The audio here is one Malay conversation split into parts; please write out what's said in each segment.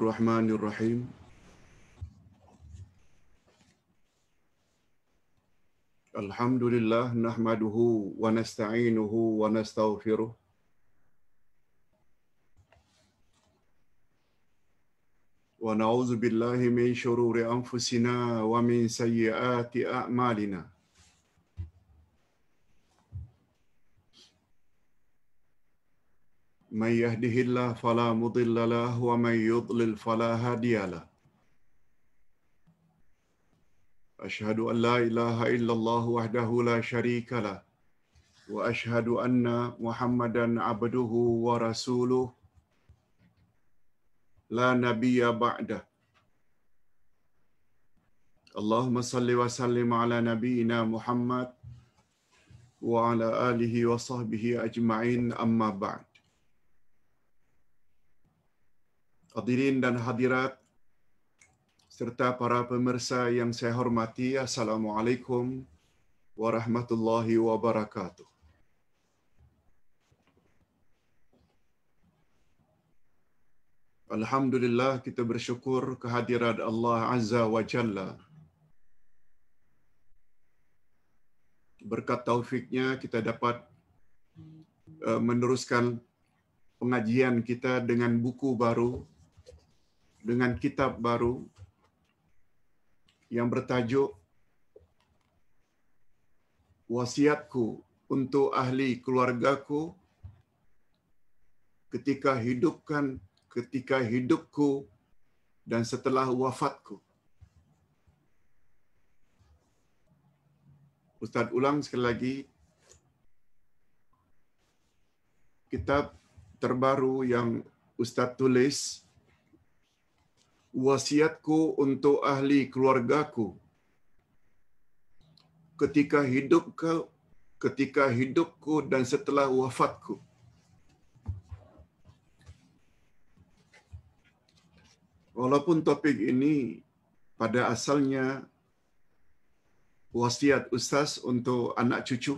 الرحمن الرحيم الحمد لله نحمده ونستعينه ونستغفره ونعوذ بالله من شرور انفسنا ومن سيئات اعمالنا من يهده الله فلا مضل له ومن يضلل فلا هادي له اشهد ان لا اله الا الله وحده لا شريك له واشهد ان محمدا عبده ورسوله لا نبي بعده اللهم صل وسلم على نبينا محمد وعلى اله وصحبه اجمعين اما بعد hadirin dan hadirat serta para pemirsa yang saya hormati assalamualaikum warahmatullahi wabarakatuh Alhamdulillah kita bersyukur kehadiran Allah Azza wa Jalla. Berkat taufiknya kita dapat eh, meneruskan pengajian kita dengan buku baru dengan kitab baru yang bertajuk Wasiatku untuk ahli keluargaku ketika hidupkan ketika hidupku dan setelah wafatku. Ustaz ulang sekali lagi kitab terbaru yang Ustaz tulis wasiatku untuk ahli keluargaku ketika hidup kau ketika hidupku dan setelah wafatku walaupun topik ini pada asalnya wasiat ustaz untuk anak cucu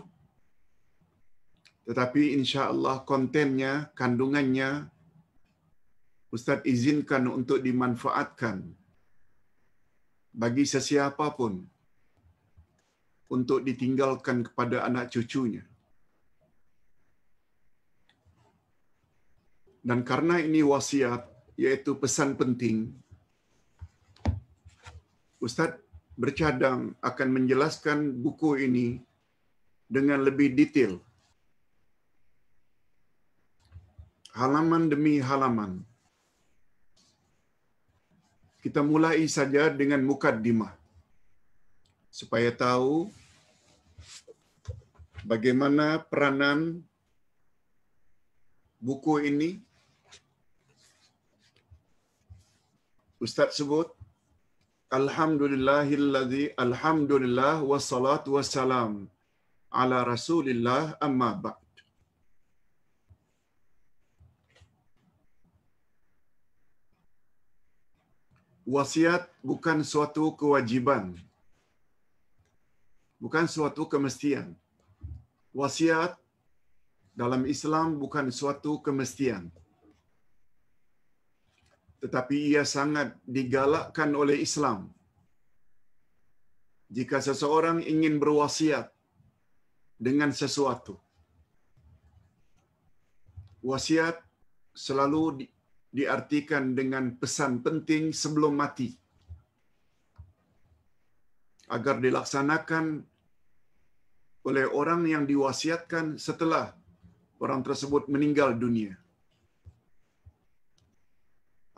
tetapi insyaallah kontennya kandungannya Ustaz izinkan untuk dimanfaatkan bagi sesiapa pun untuk ditinggalkan kepada anak cucunya. Dan karena ini wasiat, yaitu pesan penting, Ustadz bercadang akan menjelaskan buku ini dengan lebih detail. Halaman demi halaman. kita mulai saja dengan mukaddimah supaya tahu bagaimana peranan buku ini Ustaz sebut Alhamdulillahilladzi alhamdulillah wassalatu wassalam ala rasulillah amma ba wasiat bukan suatu kewajiban. Bukan suatu kemestian. Wasiat dalam Islam bukan suatu kemestian. Tetapi ia sangat digalakkan oleh Islam. Jika seseorang ingin berwasiat dengan sesuatu. Wasiat selalu diartikan dengan pesan penting sebelum mati agar dilaksanakan oleh orang yang diwasiatkan setelah orang tersebut meninggal dunia.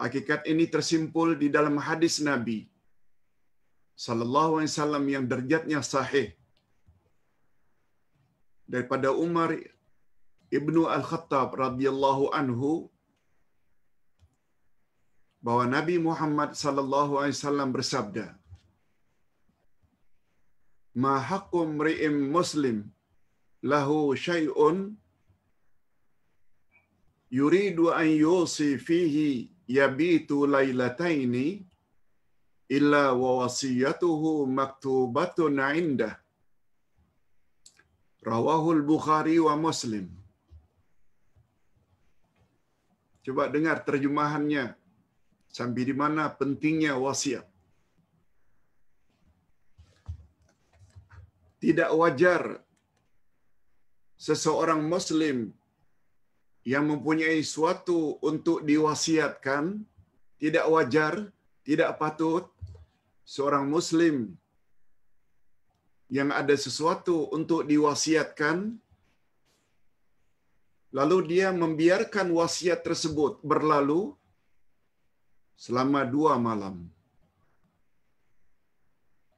Hakikat ini tersimpul di dalam hadis Nabi sallallahu alaihi wasallam yang derjatnya sahih daripada Umar Ibnu Al-Khattab radhiyallahu anhu bahwa Nabi Muhammad sallallahu alaihi wasallam bersabda Ma haqqum ri'im muslim lahu syai'un yuridu an yusi fihi yabitu lailataini illa wa wasiyatuhu maktubatun indah rawahu bukhari wa muslim Coba dengar terjemahannya Sampai di mana pentingnya wasiat. Tidak wajar seseorang Muslim yang mempunyai suatu untuk diwasiatkan, tidak wajar, tidak patut seorang Muslim yang ada sesuatu untuk diwasiatkan, lalu dia membiarkan wasiat tersebut berlalu, selama dua malam.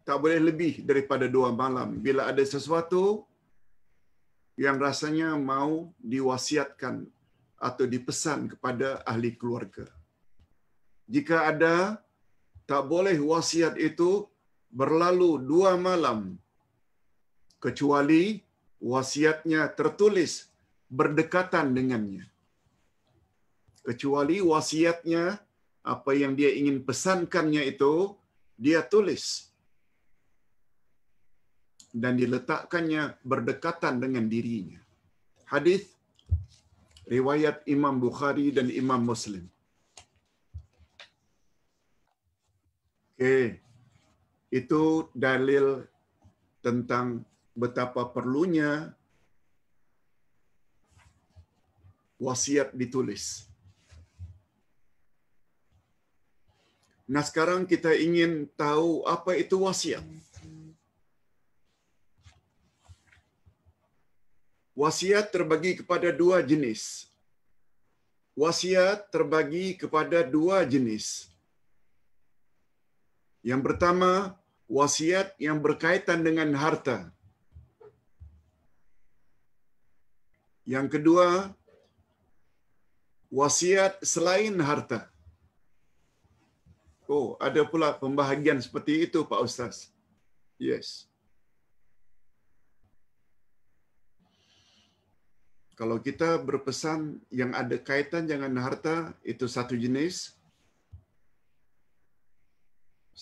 Tak boleh lebih daripada dua malam. Bila ada sesuatu yang rasanya mau diwasiatkan atau dipesan kepada ahli keluarga. Jika ada, tak boleh wasiat itu berlalu dua malam. Kecuali wasiatnya tertulis berdekatan dengannya. Kecuali wasiatnya apa yang dia ingin pesankannya itu dia tulis dan diletakkannya berdekatan dengan dirinya. Hadis riwayat Imam Bukhari dan Imam Muslim. Oke. Itu dalil tentang betapa perlunya wasiat ditulis. Nah sekarang kita ingin tahu apa itu wasiat. Wasiat terbagi kepada dua jenis. Wasiat terbagi kepada dua jenis. Yang pertama, wasiat yang berkaitan dengan harta. Yang kedua, wasiat selain harta. Oh, ada pula pembahagian seperti itu, Pak Ustaz. Yes. Kalau kita berpesan yang ada kaitan dengan harta, itu satu jenis.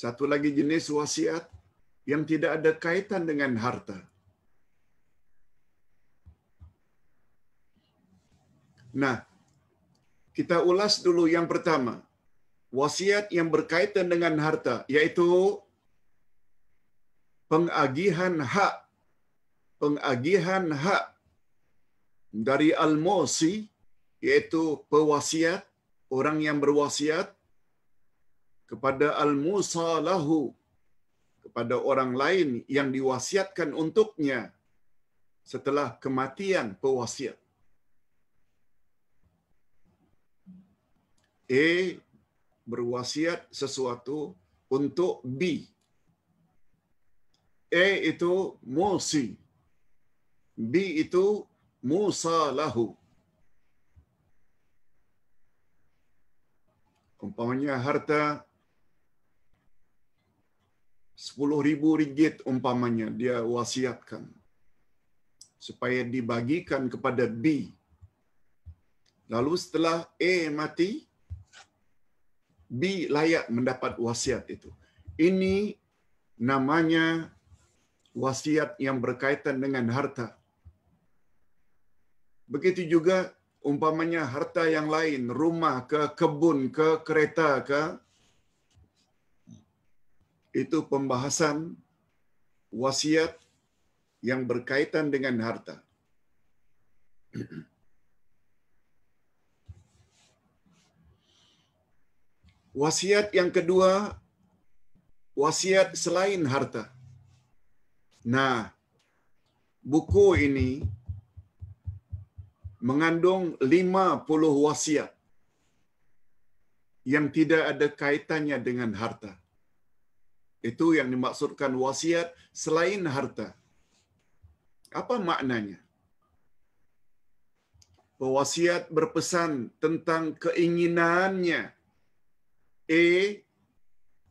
Satu lagi jenis wasiat yang tidak ada kaitan dengan harta. Nah, kita ulas dulu yang pertama wasiat yang berkaitan dengan harta yaitu pengagihan hak pengagihan hak dari al-mawsi iaitu pewasiat orang yang berwasiat kepada al-musalahu kepada orang lain yang diwasiatkan untuknya setelah kematian pewasiat. E berwasiat sesuatu untuk B. A itu Musi. B itu Musa lahu. Umpamanya harta ribu ringgit umpamanya dia wasiatkan supaya dibagikan kepada B. Lalu setelah A mati, B layak mendapat wasiat itu. Ini namanya wasiat yang berkaitan dengan harta. Begitu juga umpamanya harta yang lain, rumah ke, kebun ke, kereta ke, itu pembahasan wasiat yang berkaitan dengan harta. Wasiat yang kedua, wasiat selain harta. Nah, buku ini mengandung 50 wasiat yang tidak ada kaitannya dengan harta. Itu yang dimaksudkan wasiat selain harta. Apa maknanya? Wasiat berpesan tentang keinginannya E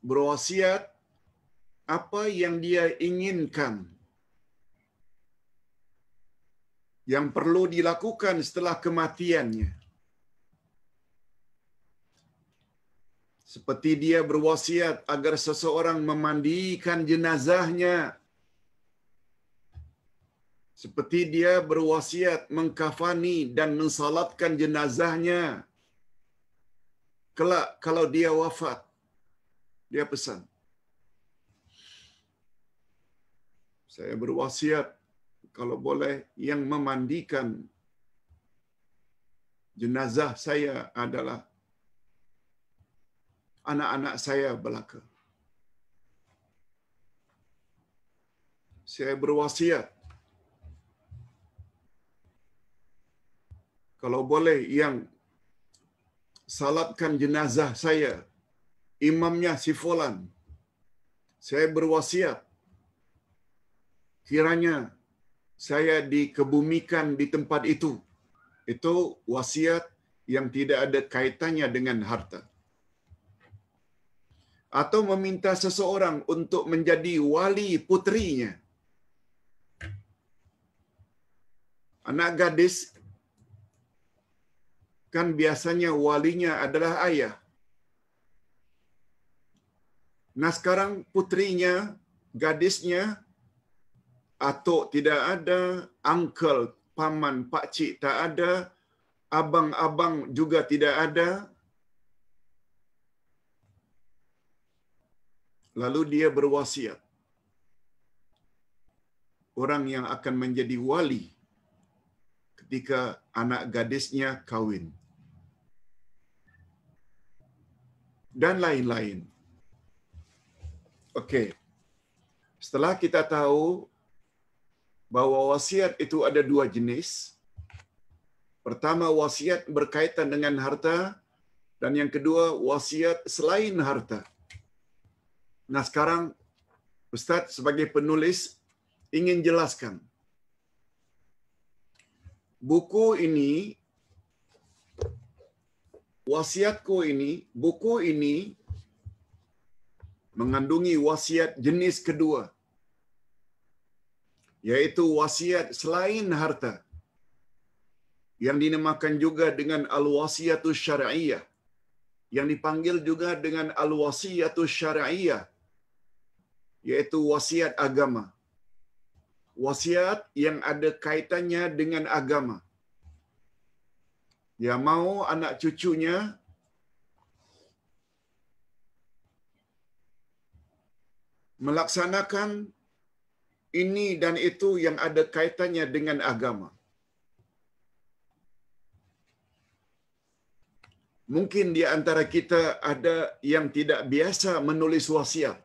berwasiat apa yang dia inginkan yang perlu dilakukan setelah kematiannya. Seperti dia berwasiat agar seseorang memandikan jenazahnya. Seperti dia berwasiat mengkafani dan mensalatkan jenazahnya. kelak kalau dia wafat dia pesan saya berwasiat kalau boleh yang memandikan jenazah saya adalah anak-anak saya belaka saya berwasiat kalau boleh yang salatkan jenazah saya. Imamnya si Fulan. Saya berwasiat. Kiranya saya dikebumikan di tempat itu. Itu wasiat yang tidak ada kaitannya dengan harta. Atau meminta seseorang untuk menjadi wali putrinya. Anak gadis kan biasanya walinya adalah ayah. Nah sekarang putrinya, gadisnya, atuk tidak ada, uncle, paman, pakcik tak ada, abang-abang juga tidak ada. Lalu dia berwasiat. Orang yang akan menjadi wali ketika anak gadisnya kawin. dan lain-lain. Oke. Setelah kita tahu bahwa wasiat itu ada dua jenis. Pertama, wasiat berkaitan dengan harta dan yang kedua wasiat selain harta. Nah, sekarang Ustadz sebagai penulis ingin jelaskan buku ini wasiatku ini, buku ini mengandungi wasiat jenis kedua, yaitu wasiat selain harta yang dinamakan juga dengan al wasiatu syariah, yang dipanggil juga dengan al wasiatu syariah, yaitu wasiat agama. Wasiat yang ada kaitannya dengan agama. Dia ya mau anak cucunya melaksanakan ini dan itu yang ada kaitannya dengan agama. Mungkin di antara kita ada yang tidak biasa menulis wasiat.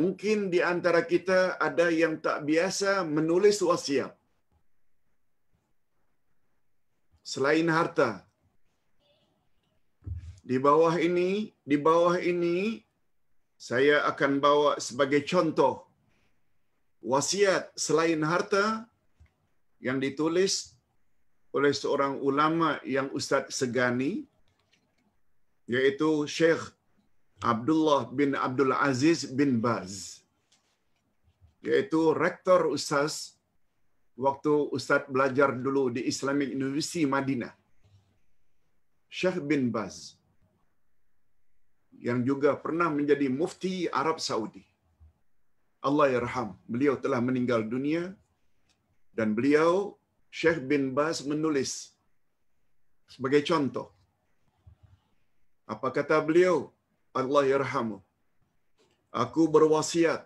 Mungkin di antara kita ada yang tak biasa menulis wasiat. selain harta. Di bawah ini, di bawah ini saya akan bawa sebagai contoh wasiat selain harta yang ditulis oleh seorang ulama yang Ustaz Segani yaitu Syekh Abdullah bin Abdul Aziz bin Baz yaitu rektor Ustaz waktu Ustaz belajar dulu di Islamic University Madinah. Syekh bin Baz yang juga pernah menjadi mufti Arab Saudi. Allah yarham, beliau telah meninggal dunia dan beliau Syekh bin Baz menulis sebagai contoh. Apa kata beliau? Allah yarhamu. Aku berwasiat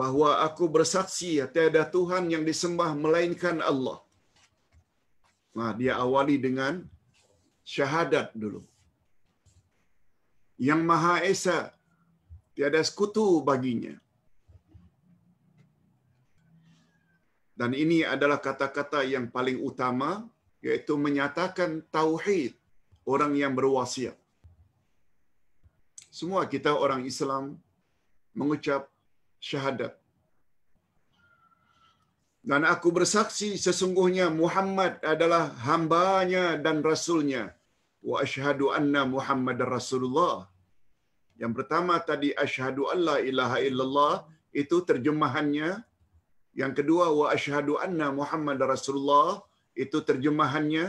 bahwa aku bersaksi tiada Tuhan yang disembah melainkan Allah. Nah, dia awali dengan syahadat dulu. Yang Maha Esa tiada sekutu baginya. Dan ini adalah kata-kata yang paling utama yaitu menyatakan tauhid orang yang berwasiat. Semua kita orang Islam mengucap syahadat. Dan aku bersaksi sesungguhnya Muhammad adalah hambanya dan rasulnya. Wa ashadu anna Muhammad Rasulullah. Yang pertama tadi ashadu Allah ilaha illallah itu terjemahannya. Yang kedua wa ashadu anna Muhammad Rasulullah itu terjemahannya.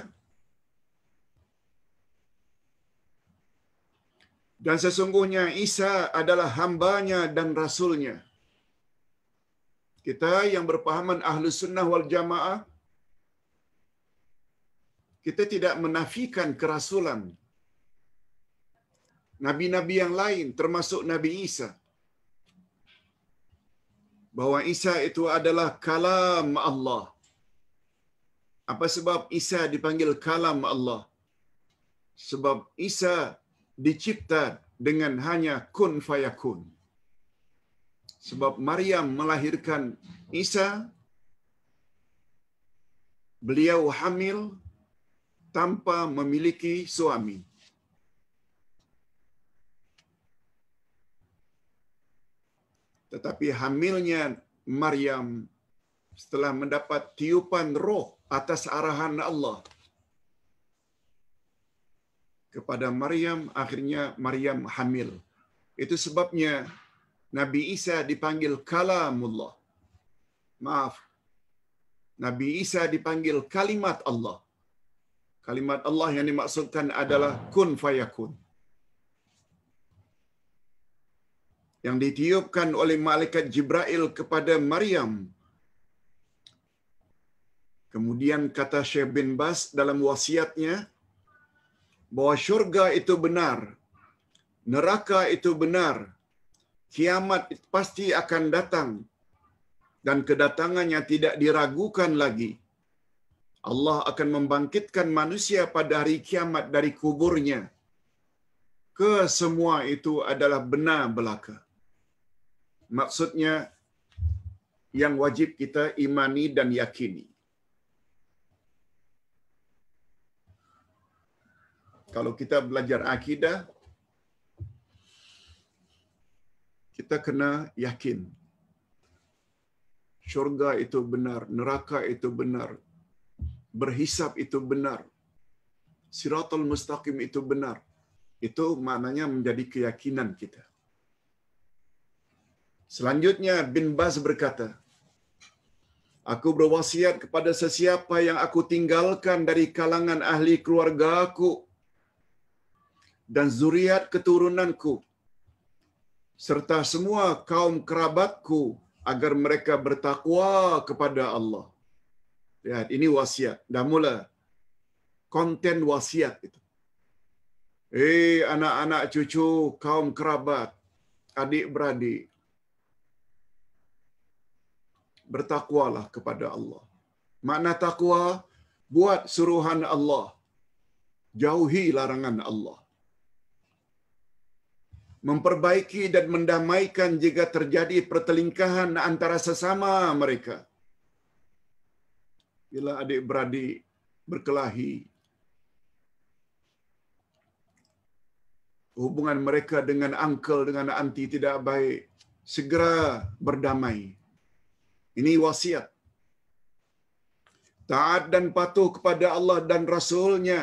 Dan sesungguhnya Isa adalah hambanya dan rasulnya kita yang berpahaman ahlu sunnah wal jamaah, kita tidak menafikan kerasulan nabi-nabi yang lain termasuk Nabi Isa. Bahawa Isa itu adalah kalam Allah. Apa sebab Isa dipanggil kalam Allah? Sebab Isa dicipta dengan hanya kun fayakun sebab Maryam melahirkan Isa beliau hamil tanpa memiliki suami tetapi hamilnya Maryam setelah mendapat tiupan roh atas arahan Allah kepada Maryam akhirnya Maryam hamil itu sebabnya Nabi Isa dipanggil kalamullah. Maaf. Nabi Isa dipanggil kalimat Allah. Kalimat Allah yang dimaksudkan adalah kun fayakun. Yang ditiupkan oleh malaikat Jibril kepada Maryam. Kemudian kata Syekh bin Bas dalam wasiatnya bahwa syurga itu benar, neraka itu benar, kiamat pasti akan datang dan kedatangannya tidak diragukan lagi. Allah akan membangkitkan manusia pada hari kiamat dari kuburnya. Kesemua itu adalah benar belaka. Maksudnya yang wajib kita imani dan yakini. Kalau kita belajar akidah, kita kena yakin syurga itu benar, neraka itu benar, berhisap itu benar, siratul mustaqim itu benar. Itu maknanya menjadi keyakinan kita. Selanjutnya bin Baz berkata, Aku berwasiat kepada sesiapa yang aku tinggalkan dari kalangan ahli keluarga aku dan zuriat keturunanku serta semua kaum kerabatku agar mereka bertakwa kepada Allah. Lihat, ini wasiat. Dah mula konten wasiat itu. Hei eh, anak-anak cucu, kaum kerabat, adik-beradik, bertakwalah kepada Allah. Makna takwa, buat suruhan Allah. Jauhi larangan Allah memperbaiki dan mendamaikan jika terjadi pertelingkahan antara sesama mereka. Bila adik-beradik berkelahi, hubungan mereka dengan uncle, dengan auntie tidak baik, segera berdamai. Ini wasiat. Taat dan patuh kepada Allah dan Rasulnya.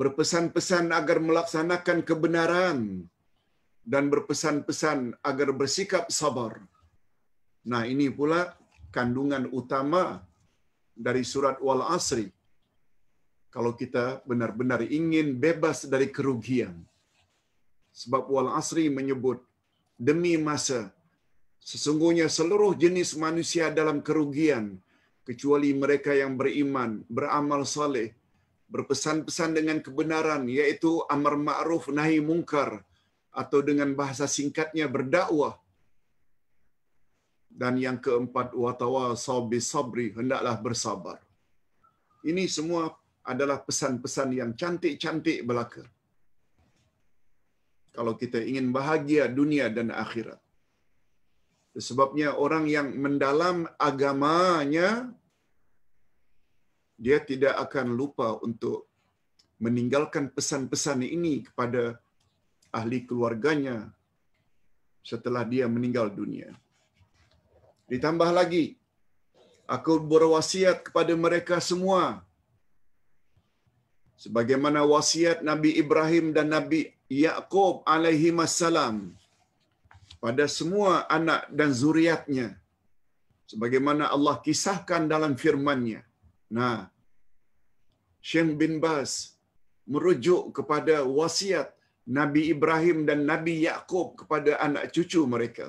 Berpesan-pesan agar melaksanakan Kebenaran dan berpesan-pesan agar bersikap sabar. Nah, ini pula kandungan utama dari surat Wal Asri. Kalau kita benar-benar ingin bebas dari kerugian. Sebab Wal Asri menyebut demi masa sesungguhnya seluruh jenis manusia dalam kerugian kecuali mereka yang beriman, beramal saleh, berpesan-pesan dengan kebenaran yaitu amar ma'ruf nahi mungkar atau dengan bahasa singkatnya berdakwah. Dan yang keempat, watawa sabi sabri, hendaklah bersabar. Ini semua adalah pesan-pesan yang cantik-cantik belaka. Kalau kita ingin bahagia dunia dan akhirat. Sebabnya orang yang mendalam agamanya, dia tidak akan lupa untuk meninggalkan pesan-pesan ini kepada ahli keluarganya setelah dia meninggal dunia. Ditambah lagi, aku berwasiat kepada mereka semua sebagaimana wasiat Nabi Ibrahim dan Nabi Yaqub alaihi masallam pada semua anak dan zuriatnya sebagaimana Allah kisahkan dalam firman-Nya. Nah, Syekh bin Bas merujuk kepada wasiat Nabi Ibrahim dan Nabi Yakub kepada anak cucu mereka.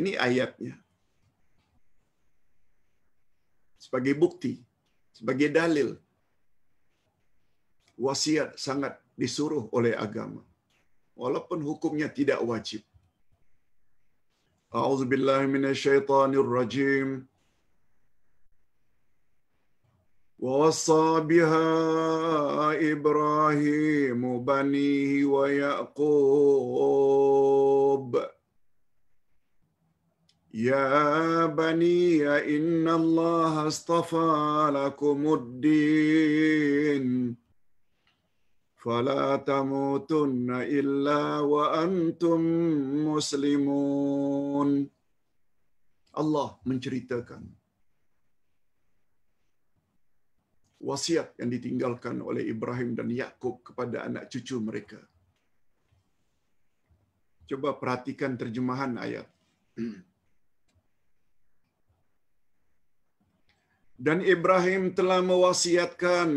Ini ayatnya. Sebagai bukti, sebagai dalil wasiat sangat disuruh oleh agama. Walaupun hukumnya tidak wajib. A'udzubillahi minasyaitonirrajim. rajim. ووصى بها ابراهيم بنيه ويعقوب يا بني ان الله اصطفى لكم الدين فلا تموتن الا وانتم مسلمون الله menceritakan wasiat yang ditinggalkan oleh Ibrahim dan Yakub kepada anak cucu mereka. Coba perhatikan terjemahan ayat. Dan Ibrahim telah mewasiatkan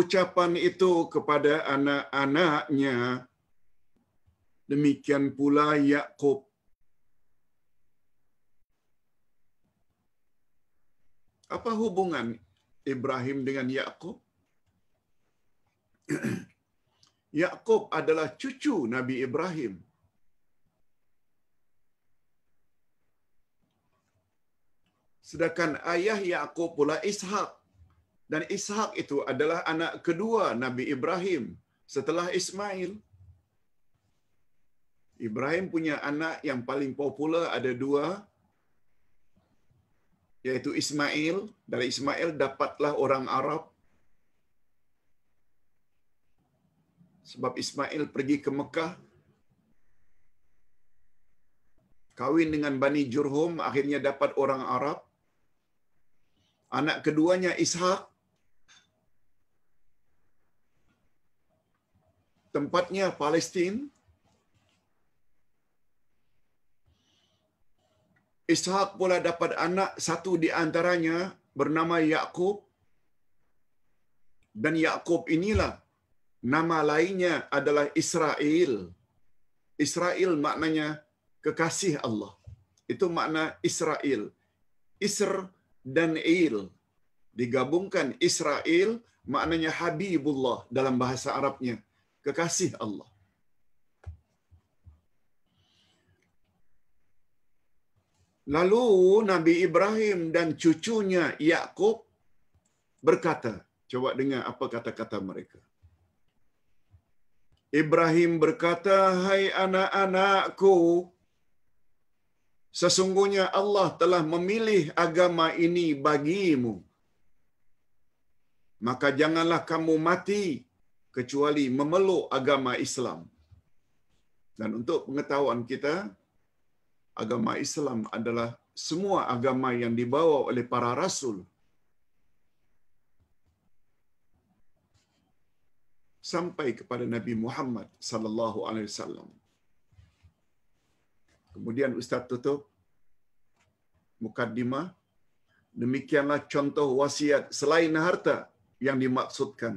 ucapan itu kepada anak-anaknya. Demikian pula Yakub apa hubungan Ibrahim dengan Yakub. Yakub adalah cucu Nabi Ibrahim. Sedangkan ayah Yakub pula Ishak. Dan Ishak itu adalah anak kedua Nabi Ibrahim setelah Ismail. Ibrahim punya anak yang paling popular ada dua, yaitu Ismail. Dari Ismail dapatlah orang Arab. Sebab Ismail pergi ke Mekah, kawin dengan Bani Jurhum, akhirnya dapat orang Arab. Anak keduanya Ishak, tempatnya Palestine, Ishak pula dapat anak satu di antaranya bernama Yakub dan Yakub inilah nama lainnya adalah Israel. Israel maknanya kekasih Allah. Itu makna Israel. Isr dan Il digabungkan Israel maknanya Habibullah dalam bahasa Arabnya, kekasih Allah. Lalu Nabi Ibrahim dan cucunya Yakub berkata, coba dengar apa kata-kata mereka. Ibrahim berkata, "Hai anak-anakku, sesungguhnya Allah telah memilih agama ini bagimu. Maka janganlah kamu mati kecuali memeluk agama Islam." Dan untuk pengetahuan kita, agama Islam adalah semua agama yang dibawa oleh para rasul. sampai kepada Nabi Muhammad sallallahu alaihi wasallam. Kemudian ustaz tutup mukaddimah demikianlah contoh wasiat selain harta yang dimaksudkan.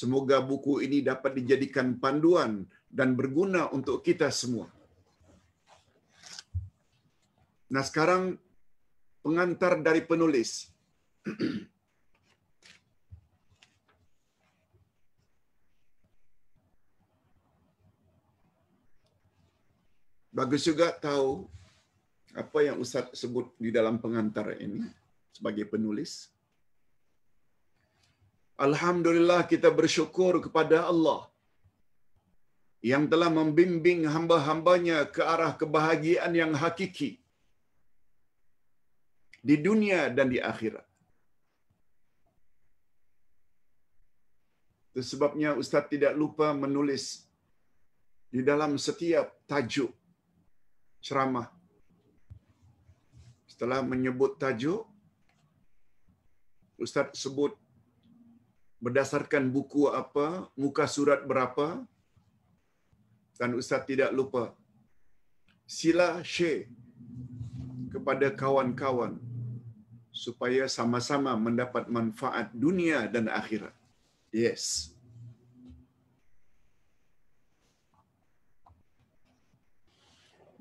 Semoga buku ini dapat dijadikan panduan dan berguna untuk kita semua. Nah sekarang pengantar dari penulis. Bagus juga tahu apa yang Ustaz sebut di dalam pengantar ini sebagai penulis. Alhamdulillah kita bersyukur kepada Allah yang telah membimbing hamba-hambanya ke arah kebahagiaan yang hakiki di dunia dan di akhirat. Itu sebabnya Ustaz tidak lupa menulis di dalam setiap tajuk ceramah. Setelah menyebut tajuk, Ustaz sebut berdasarkan buku apa, muka surat berapa, dan Ustaz tidak lupa sila share kepada kawan-kawan supaya sama-sama mendapat manfaat dunia dan akhirat. Yes.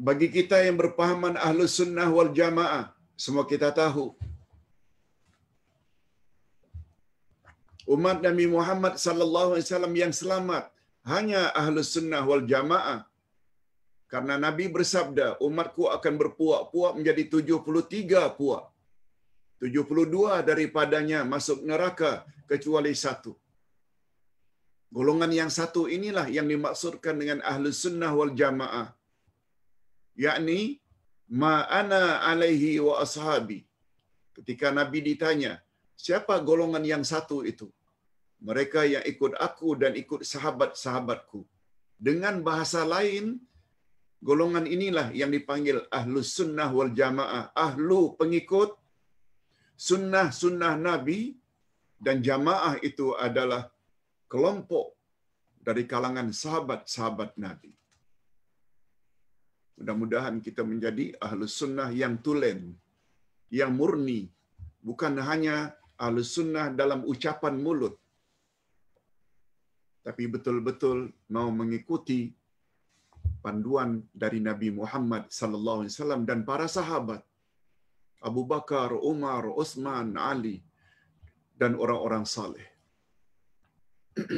Bagi kita yang berpahaman ahlu sunnah wal jamaah, semua kita tahu. Umat Nabi Muhammad sallallahu alaihi wasallam yang selamat hanya ahlu sunnah wal jamaah. Karena Nabi bersabda, umatku akan berpuak-puak menjadi 73 puak. 72 daripadanya masuk neraka kecuali satu. Golongan yang satu inilah yang dimaksudkan dengan ahli sunnah wal jamaah. Yakni maana alaihi wa ashabi. Ketika Nabi ditanya, siapa golongan yang satu itu? Mereka yang ikut aku dan ikut sahabat-sahabatku. Dengan bahasa lain, golongan inilah yang dipanggil ahlu sunnah wal jamaah. Ahlu pengikut sunnah-sunnah Nabi dan jamaah itu adalah kelompok dari kalangan sahabat-sahabat Nabi. Mudah-mudahan kita menjadi ahlus sunnah yang tulen, yang murni, bukan hanya ahlus sunnah dalam ucapan mulut, tapi betul-betul mau mengikuti panduan dari Nabi Muhammad sallallahu alaihi wasallam dan para sahabat Abu Bakar, Umar, Osman, Ali dan orang-orang saleh.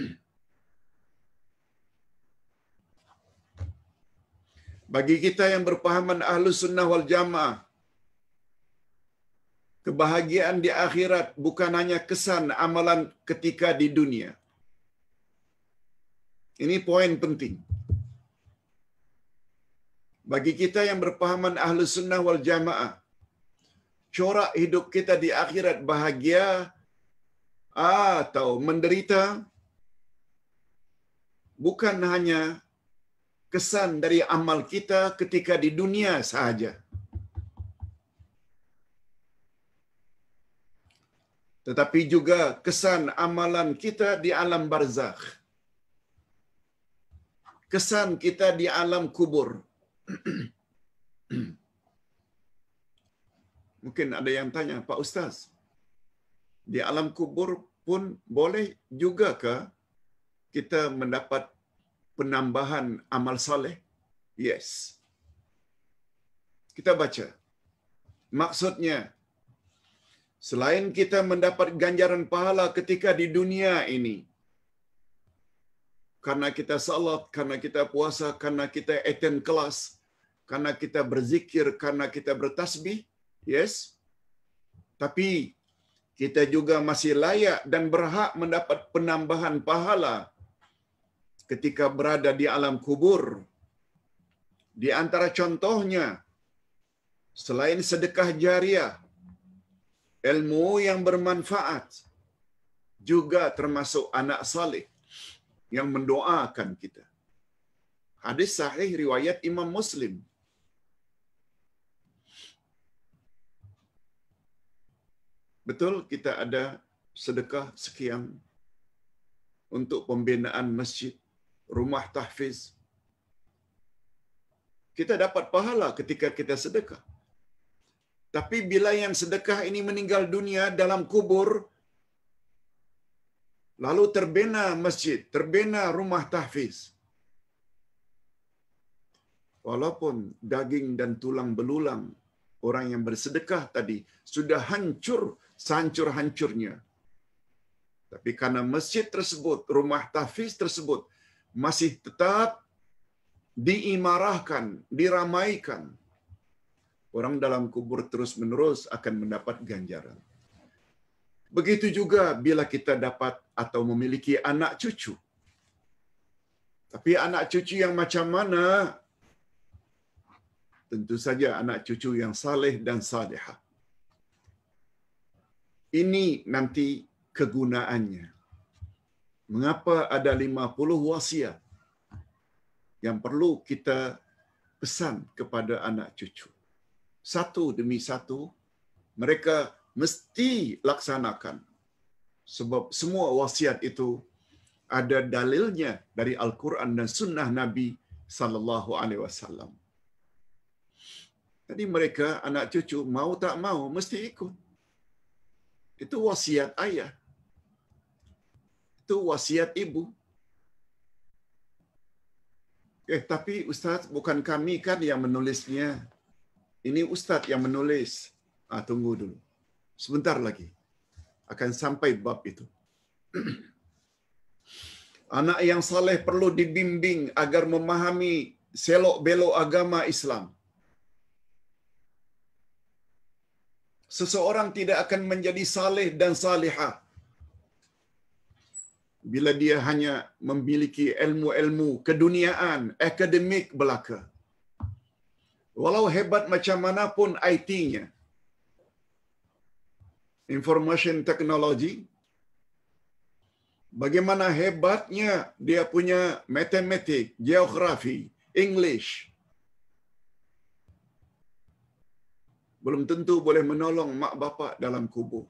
Bagi kita yang berpahaman ahlu sunnah wal jamaah, kebahagiaan di akhirat bukan hanya kesan amalan ketika di dunia. Ini poin penting. Bagi kita yang berpahaman ahlu sunnah wal jamaah, corak hidup kita di akhirat bahagia atau ah, menderita bukan hanya kesan dari amal kita ketika di dunia sahaja. Tetapi juga kesan amalan kita di alam barzakh. Kesan kita di alam kubur. mungkin ada yang tanya, Pak Ustaz, di alam kubur pun boleh juga ke kita mendapat penambahan amal saleh? Yes. Kita baca. Maksudnya, selain kita mendapat ganjaran pahala ketika di dunia ini, karena kita salat, karena kita puasa, karena kita attend kelas, karena kita berzikir, karena kita bertasbih, Yes. Tapi kita juga masih layak dan berhak mendapat penambahan pahala ketika berada di alam kubur. Di antara contohnya, selain sedekah jariah, ilmu yang bermanfaat juga termasuk anak salih yang mendoakan kita. Hadis sahih riwayat Imam Muslim. betul kita ada sedekah sekian untuk pembinaan masjid, rumah tahfiz. Kita dapat pahala ketika kita sedekah. Tapi bila yang sedekah ini meninggal dunia dalam kubur, lalu terbina masjid, terbina rumah tahfiz. Walaupun daging dan tulang belulang orang yang bersedekah tadi sudah hancur sancur-hancurnya. Tapi karena masjid tersebut, rumah tahfiz tersebut masih tetap diimarahkan, diramaikan. Orang dalam kubur terus-menerus akan mendapat ganjaran. Begitu juga bila kita dapat atau memiliki anak cucu. Tapi anak cucu yang macam mana? Tentu saja anak cucu yang saleh dan salihah ini nanti kegunaannya. Mengapa ada 50 wasiat yang perlu kita pesan kepada anak cucu. Satu demi satu, mereka mesti laksanakan. Sebab semua wasiat itu ada dalilnya dari Al-Quran dan Sunnah Nabi Sallallahu Alaihi Wasallam. Jadi mereka anak cucu mau tak mau mesti ikut. Itu wasiat ayah. Itu wasiat ibu. Eh, tapi ustadz bukan kami kan yang menulisnya. Ini ustadz yang menulis. Ah, tunggu dulu. Sebentar lagi. Akan sampai bab itu. Anak yang saleh perlu dibimbing agar memahami selok belok agama Islam. seseorang tidak akan menjadi saleh dan saleha bila dia hanya memiliki ilmu-ilmu keduniaan, akademik belaka. Walau hebat macam mana pun IT-nya. Information technology. Bagaimana hebatnya dia punya matematik, geografi, English, belum tentu boleh menolong mak bapak dalam kubur.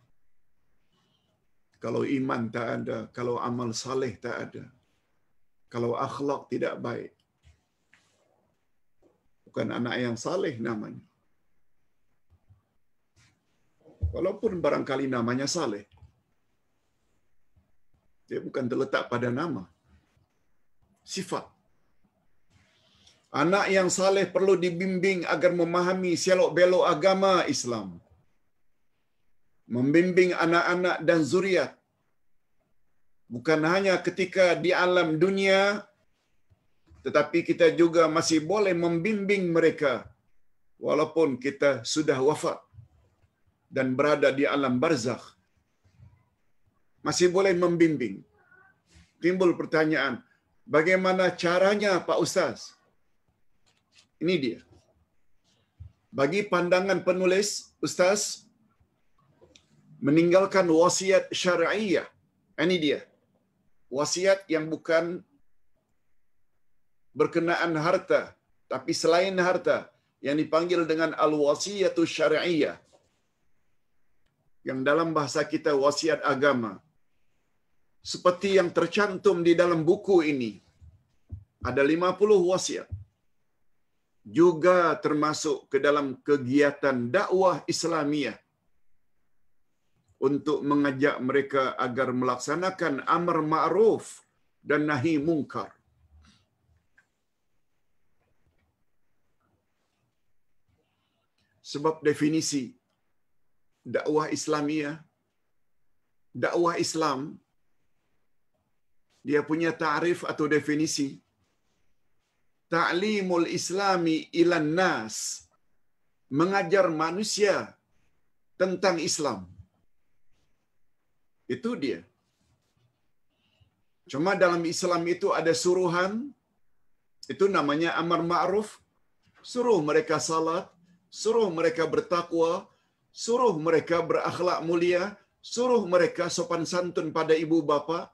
Kalau iman tak ada, kalau amal saleh tak ada, kalau akhlak tidak baik, bukan anak yang saleh namanya. Walaupun barangkali namanya saleh, dia bukan terletak pada nama, sifat. Anak yang saleh perlu dibimbing agar memahami selok belok agama Islam. Membimbing anak-anak dan zuriat bukan hanya ketika di alam dunia tetapi kita juga masih boleh membimbing mereka walaupun kita sudah wafat dan berada di alam barzakh masih boleh membimbing timbul pertanyaan bagaimana caranya Pak Ustaz Ini dia. Bagi pandangan penulis, Ustaz, meninggalkan wasiat syariah. Ini dia. Wasiat yang bukan berkenaan harta, tapi selain harta, yang dipanggil dengan al-wasiyatu syariah. Yang dalam bahasa kita wasiat agama. Seperti yang tercantum di dalam buku ini. Ada 50 wasiat juga termasuk ke dalam kegiatan dakwah Islamiah untuk mengajak mereka agar melaksanakan amar ma'ruf dan nahi mungkar. Sebab definisi dakwah Islamiah, dakwah Islam, dia punya tarif atau definisi ta'limul islami ilan nas mengajar manusia tentang Islam. Itu dia. Cuma dalam Islam itu ada suruhan, itu namanya amar ma'ruf, suruh mereka salat, suruh mereka bertakwa, suruh mereka berakhlak mulia, suruh mereka sopan santun pada ibu bapak,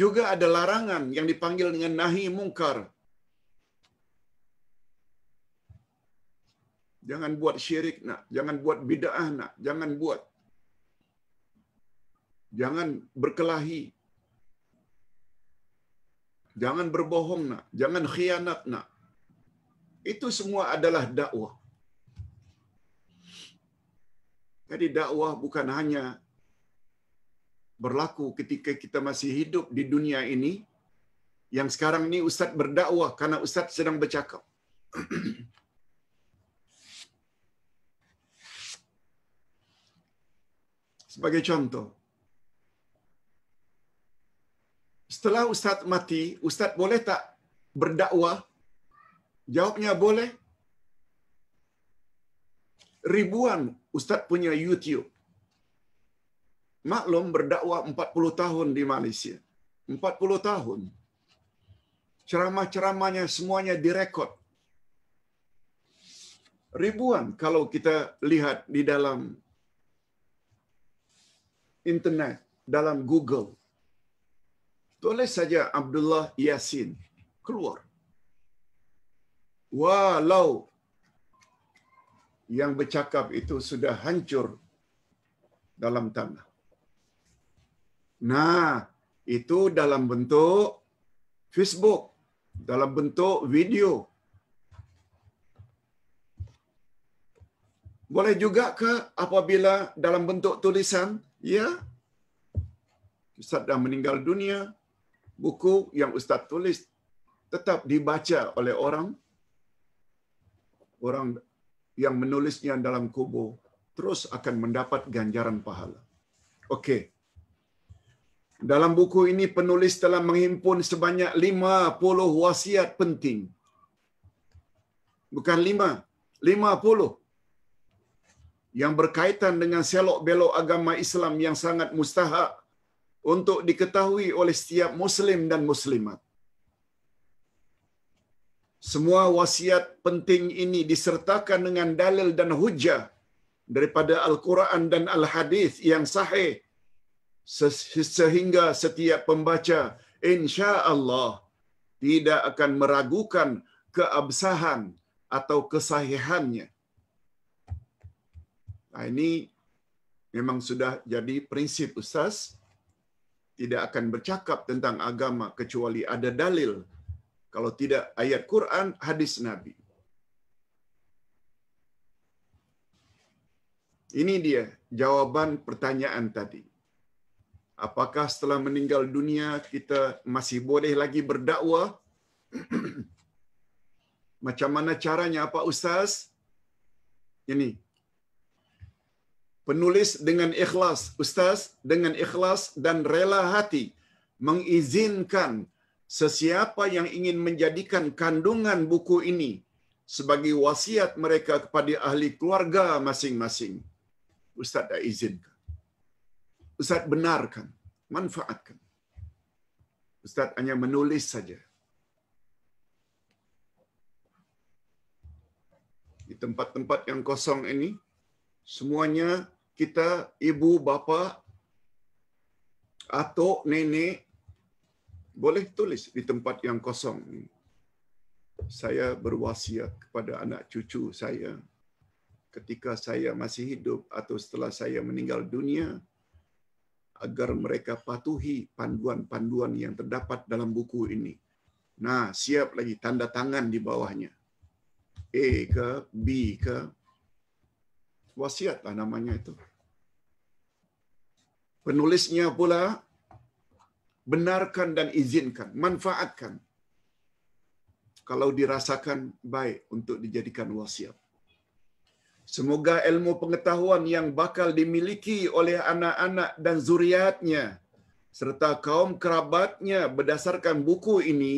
Juga ada larangan yang dipanggil dengan nahi mungkar. Jangan buat syirik nak, jangan buat bid'ah nak, jangan buat. Jangan berkelahi. Jangan berbohong nak, jangan khianat nak. Itu semua adalah dakwah. Jadi dakwah bukan hanya berlaku ketika kita masih hidup di dunia ini yang sekarang ini ustaz berdakwah karena ustaz sedang bercakap sebagai contoh setelah ustaz mati ustaz boleh tak berdakwah jawabnya boleh ribuan ustaz punya youtube maklum berdakwah 40 tahun di Malaysia. 40 tahun. Ceramah-ceramahnya semuanya direkod. Ribuan kalau kita lihat di dalam internet, dalam Google. Tulis saja Abdullah Yasin keluar. Walau yang bercakap itu sudah hancur dalam tanah. Nah, itu dalam bentuk Facebook, dalam bentuk video. Boleh juga ke apabila dalam bentuk tulisan? Ya. Ustaz dah meninggal dunia, buku yang Ustaz tulis tetap dibaca oleh orang. Orang yang menulisnya dalam kubur terus akan mendapat ganjaran pahala. Okey. Dalam buku ini penulis telah menghimpun sebanyak 50 wasiat penting. Bukan 5, 50. Yang berkaitan dengan selok belok agama Islam yang sangat mustahak untuk diketahui oleh setiap muslim dan muslimat. Semua wasiat penting ini disertakan dengan dalil dan hujah daripada Al-Quran dan Al-Hadis yang sahih sehingga setiap pembaca insya Allah tidak akan meragukan keabsahan atau kesahihannya. Nah, ini memang sudah jadi prinsip Ustaz tidak akan bercakap tentang agama kecuali ada dalil. Kalau tidak ayat Quran, hadis Nabi. Ini dia jawaban pertanyaan tadi. apakah setelah meninggal dunia kita masih boleh lagi berdakwah? Macam mana caranya apa ustaz? Ini. Penulis dengan ikhlas, ustaz dengan ikhlas dan rela hati mengizinkan sesiapa yang ingin menjadikan kandungan buku ini sebagai wasiat mereka kepada ahli keluarga masing-masing. Ustaz dah izinkan. Ustaz benarkan, manfaatkan. Ustaz hanya menulis saja. Di tempat-tempat yang kosong ini, semuanya kita ibu bapa atuk nenek boleh tulis di tempat yang kosong ini. Saya berwasiat kepada anak cucu saya ketika saya masih hidup atau setelah saya meninggal dunia, agar mereka patuhi panduan-panduan yang terdapat dalam buku ini. Nah, siap lagi tanda tangan di bawahnya. E ke B ke wasiat lah namanya itu. Penulisnya pula benarkan dan izinkan, manfaatkan. Kalau dirasakan baik untuk dijadikan wasiat. Semoga ilmu pengetahuan yang bakal dimiliki oleh anak-anak dan zuriatnya serta kaum kerabatnya berdasarkan buku ini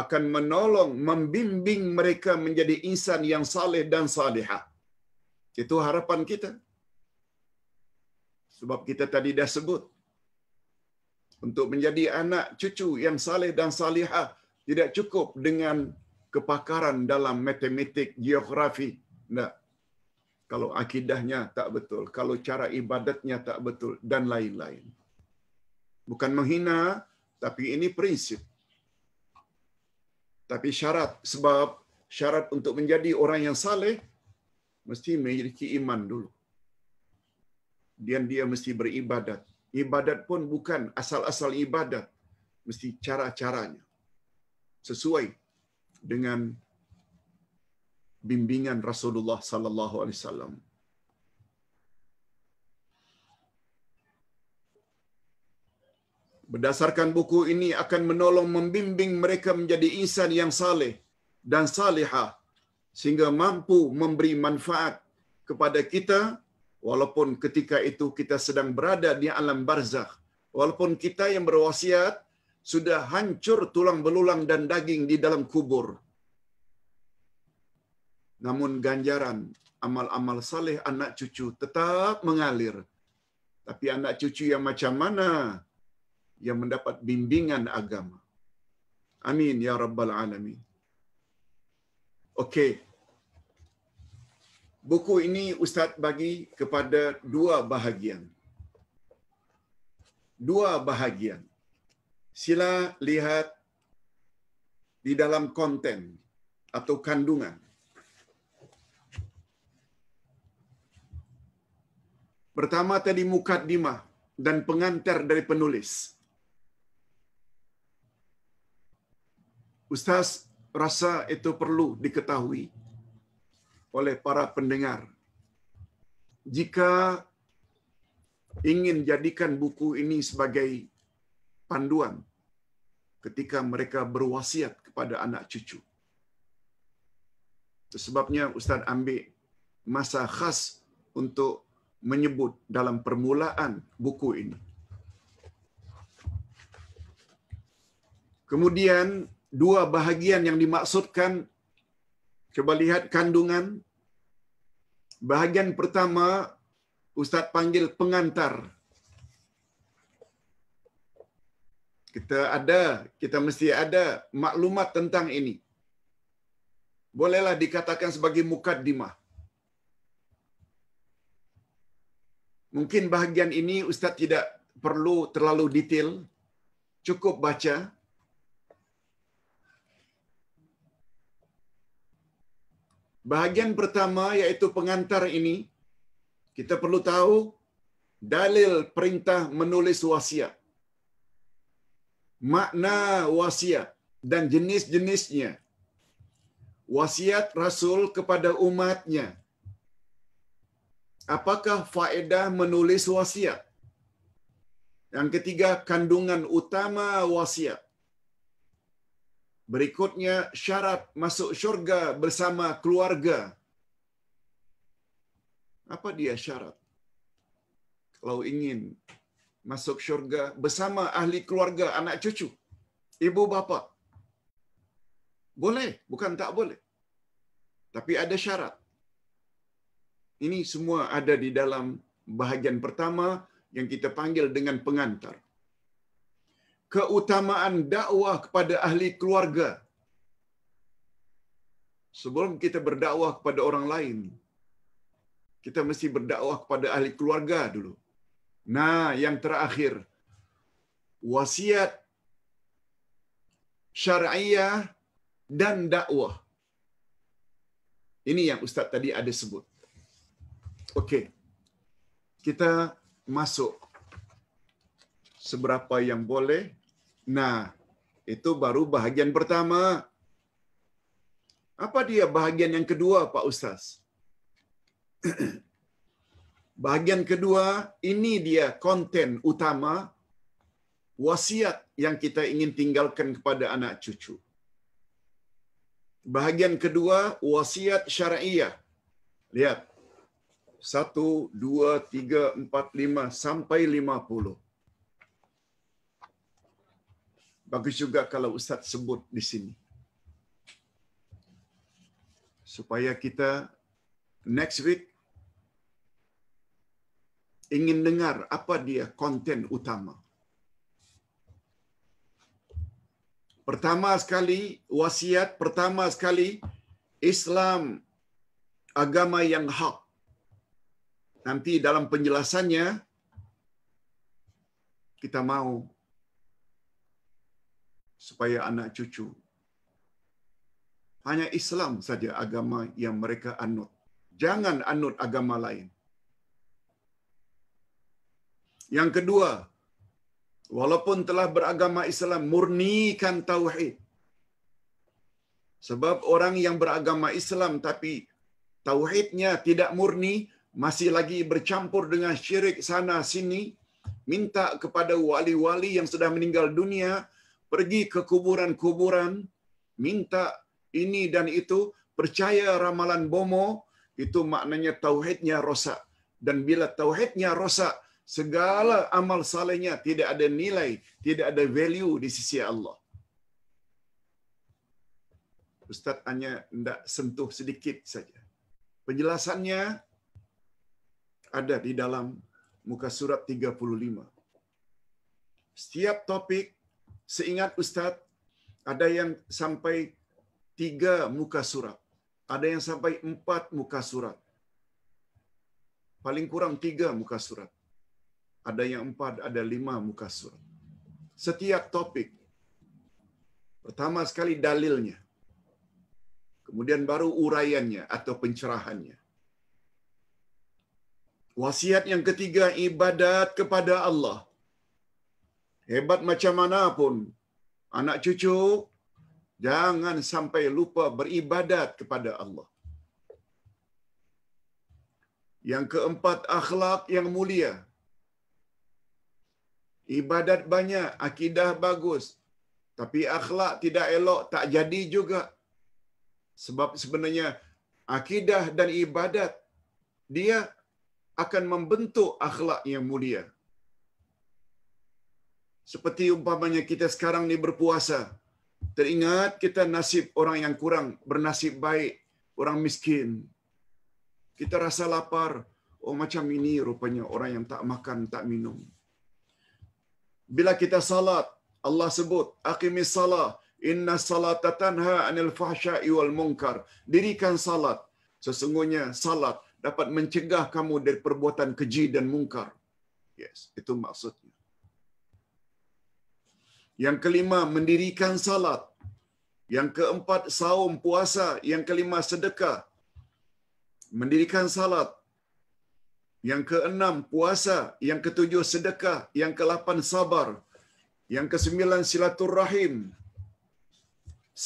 akan menolong membimbing mereka menjadi insan yang saleh dan salihah. Itu harapan kita. Sebab kita tadi dah sebut untuk menjadi anak cucu yang saleh dan salihah tidak cukup dengan kepakaran dalam matematik, geografi. Tidak. Nah kalau akidahnya tak betul, kalau cara ibadatnya tak betul dan lain-lain. Bukan menghina, tapi ini prinsip. Tapi syarat sebab syarat untuk menjadi orang yang saleh mesti memiliki iman dulu. Dan dia mesti beribadat. Ibadat pun bukan asal-asal ibadat. Mesti cara-caranya. Sesuai dengan bimbingan Rasulullah sallallahu alaihi wasallam. Berdasarkan buku ini akan menolong membimbing mereka menjadi insan yang saleh dan salihah sehingga mampu memberi manfaat kepada kita walaupun ketika itu kita sedang berada di alam barzakh walaupun kita yang berwasiat sudah hancur tulang belulang dan daging di dalam kubur namun ganjaran amal-amal saleh anak cucu tetap mengalir. Tapi anak cucu yang macam mana yang mendapat bimbingan agama? Amin ya rabbal alamin. Okey. Buku ini ustaz bagi kepada dua bahagian. Dua bahagian. Sila lihat di dalam konten atau kandungan. Pertama tadi mukaddimah dan pengantar dari penulis. Ustaz rasa itu perlu diketahui oleh para pendengar. Jika ingin jadikan buku ini sebagai panduan ketika mereka berwasiat kepada anak cucu. Sebabnya Ustaz ambil masa khas untuk menyebut dalam permulaan buku ini. Kemudian dua bahagian yang dimaksudkan coba lihat kandungan bahagian pertama ustaz panggil pengantar. Kita ada, kita mesti ada maklumat tentang ini. Bolehlah dikatakan sebagai mukaddimah. Mungkin bahagian ini Ustaz tidak perlu terlalu detail. Cukup baca. Bahagian pertama yaitu pengantar ini, kita perlu tahu dalil perintah menulis wasiat. Makna wasiat dan jenis-jenisnya. Wasiat Rasul kepada umatnya, Apakah faedah menulis wasiat? Yang ketiga, kandungan utama wasiat. Berikutnya, syarat masuk syurga bersama keluarga. Apa dia syarat? Kalau ingin masuk syurga bersama ahli keluarga, anak cucu, ibu bapa. Boleh, bukan tak boleh. Tapi ada syarat. Ini semua ada di dalam bahagian pertama yang kita panggil dengan pengantar. Keutamaan dakwah kepada ahli keluarga. Sebelum kita berdakwah kepada orang lain, kita mesti berdakwah kepada ahli keluarga dulu. Nah, yang terakhir, wasiat syariah dan dakwah. Ini yang Ustaz tadi ada sebut. Okey. Kita masuk seberapa yang boleh. Nah, itu baru bahagian pertama. Apa dia bahagian yang kedua, Pak Ustaz? bahagian kedua, ini dia konten utama wasiat yang kita ingin tinggalkan kepada anak cucu. Bahagian kedua, wasiat syariah. Lihat, satu, dua, tiga, empat, lima, sampai lima puluh. Bagus juga kalau Ustaz sebut di sini. Supaya kita next week ingin dengar apa dia konten utama. Pertama sekali, wasiat pertama sekali, Islam agama yang hak. Nanti dalam penjelasannya kita mau supaya anak cucu hanya Islam saja agama yang mereka anut. Jangan anut agama lain. Yang kedua, walaupun telah beragama Islam, murnikan tauhid. Sebab orang yang beragama Islam tapi tauhidnya tidak murni, masih lagi bercampur dengan syirik sana sini minta kepada wali-wali yang sudah meninggal dunia pergi ke kuburan-kuburan minta ini dan itu percaya ramalan bomo itu maknanya tauhidnya rosak dan bila tauhidnya rosak segala amal salehnya tidak ada nilai tidak ada value di sisi Allah Ustaz hanya tidak sentuh sedikit saja. Penjelasannya, ada di dalam muka surat 35. Setiap topik, seingat Ustaz, ada yang sampai tiga muka surat. Ada yang sampai empat muka surat. Paling kurang tiga muka surat. Ada yang empat, ada lima muka surat. Setiap topik. Pertama sekali dalilnya. Kemudian baru uraiannya atau pencerahannya. Wasiat yang ketiga ibadat kepada Allah. Hebat macam mana pun anak cucu jangan sampai lupa beribadat kepada Allah. Yang keempat akhlak yang mulia. Ibadat banyak, akidah bagus. Tapi akhlak tidak elok tak jadi juga. Sebab sebenarnya akidah dan ibadat dia akan membentuk akhlak yang mulia. Seperti umpamanya kita sekarang ni berpuasa, teringat kita nasib orang yang kurang, bernasib baik, orang miskin. Kita rasa lapar, oh macam ini rupanya orang yang tak makan, tak minum. Bila kita salat, Allah sebut, Aqimis salat, inna salatatanha anil fahsyai wal munkar. Dirikan salat, sesungguhnya salat dapat mencegah kamu dari perbuatan keji dan mungkar. Yes, itu maksudnya. Yang kelima, mendirikan salat. Yang keempat, saum puasa. Yang kelima, sedekah. Mendirikan salat. Yang keenam, puasa. Yang ketujuh, sedekah. Yang kelapan, sabar. Yang kesembilan, silaturrahim.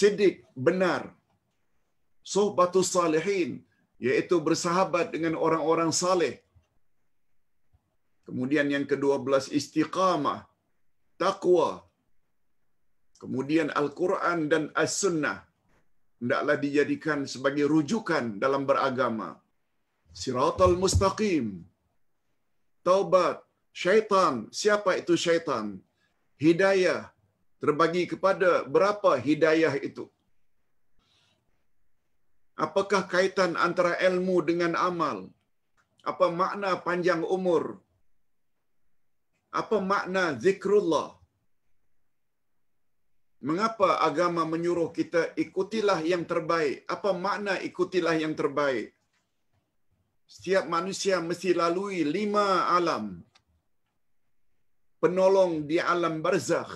Sidik, benar. Sohbatus salihin. salihin yaitu bersahabat dengan orang-orang saleh. Kemudian yang kedua belas istiqamah, takwa. Kemudian Al-Quran dan As-Sunnah. Tidaklah dijadikan sebagai rujukan dalam beragama. Siratul mustaqim. Taubat. Syaitan. Siapa itu syaitan? Hidayah. Terbagi kepada berapa hidayah itu? Apakah kaitan antara ilmu dengan amal? Apa makna panjang umur? Apa makna zikrullah? Mengapa agama menyuruh kita ikutilah yang terbaik? Apa makna ikutilah yang terbaik? Setiap manusia mesti lalui lima alam. Penolong di alam barzakh.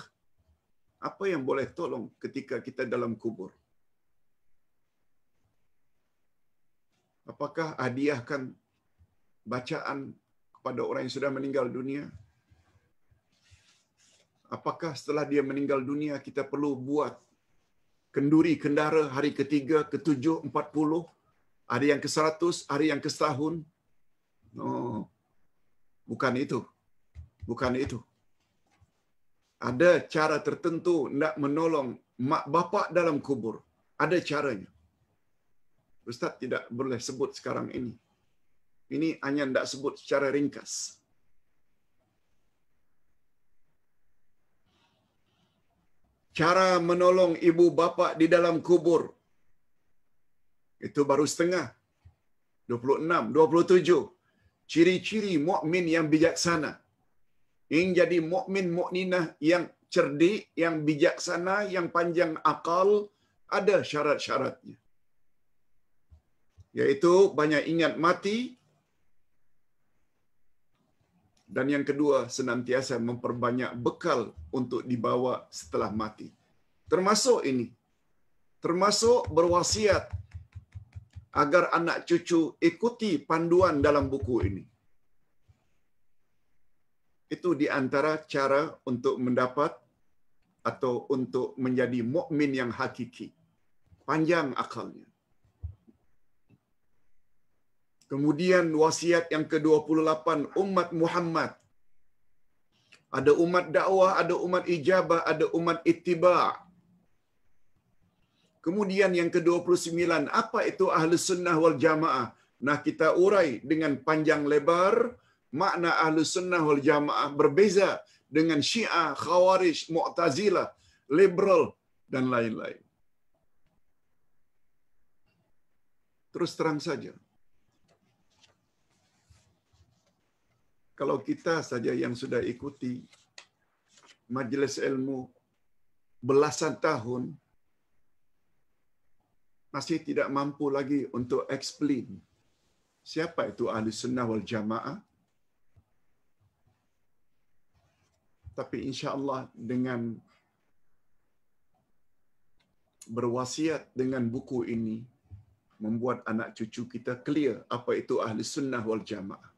Apa yang boleh tolong ketika kita dalam kubur? apakah hadiahkan bacaan kepada orang yang sudah meninggal dunia? Apakah setelah dia meninggal dunia kita perlu buat kenduri kendara hari ketiga, ketujuh, empat puluh, hari yang ke seratus, hari yang ke setahun? No. Oh, bukan itu. Bukan itu. Ada cara tertentu nak menolong mak bapak dalam kubur. Ada caranya. Ustaz tidak boleh sebut sekarang ini. Ini hanya tidak sebut secara ringkas. Cara menolong ibu bapa di dalam kubur. Itu baru setengah. 26, 27. Ciri-ciri mukmin yang bijaksana. Ingin jadi mukmin mukminah yang cerdik, yang bijaksana, yang panjang akal, ada syarat-syaratnya. Yaitu banyak ingat mati dan yang kedua senantiasa memperbanyak bekal untuk dibawa setelah mati. Termasuk ini. Termasuk berwasiat agar anak cucu ikuti panduan dalam buku ini. Itu di antara cara untuk mendapat atau untuk menjadi mukmin yang hakiki. Panjang akalnya. Kemudian wasiat yang ke-28 umat Muhammad. Ada umat dakwah, ada umat ijabah, ada umat ittiba. Kemudian yang ke-29, apa itu ahli sunnah wal jamaah? Nah kita urai dengan panjang lebar, makna ahli sunnah wal jamaah berbeza dengan syiah, khawarij, mu'tazilah, liberal, dan lain-lain. Terus terang saja, kalau kita saja yang sudah ikuti majelis ilmu belasan tahun masih tidak mampu lagi untuk explain siapa itu ahli sunnah wal jamaah. Tapi insya Allah dengan berwasiat dengan buku ini, membuat anak cucu kita clear apa itu ahli sunnah wal jamaah.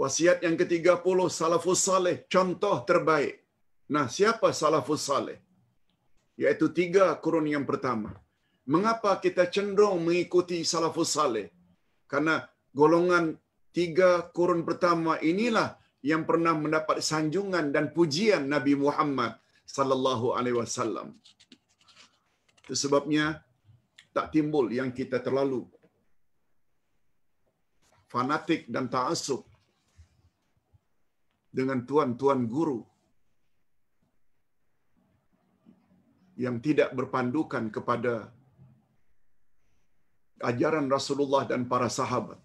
Wasiat yang ke-30, salafus saleh contoh terbaik. Nah, siapa salafus saleh? Yaitu tiga kurun yang pertama. Mengapa kita cenderung mengikuti salafus saleh? Karena golongan tiga kurun pertama inilah yang pernah mendapat sanjungan dan pujian Nabi Muhammad sallallahu alaihi wasallam. Itu sebabnya tak timbul yang kita terlalu fanatik dan ta'assub dengan tuan-tuan guru yang tidak berpandukan kepada ajaran Rasulullah dan para sahabat.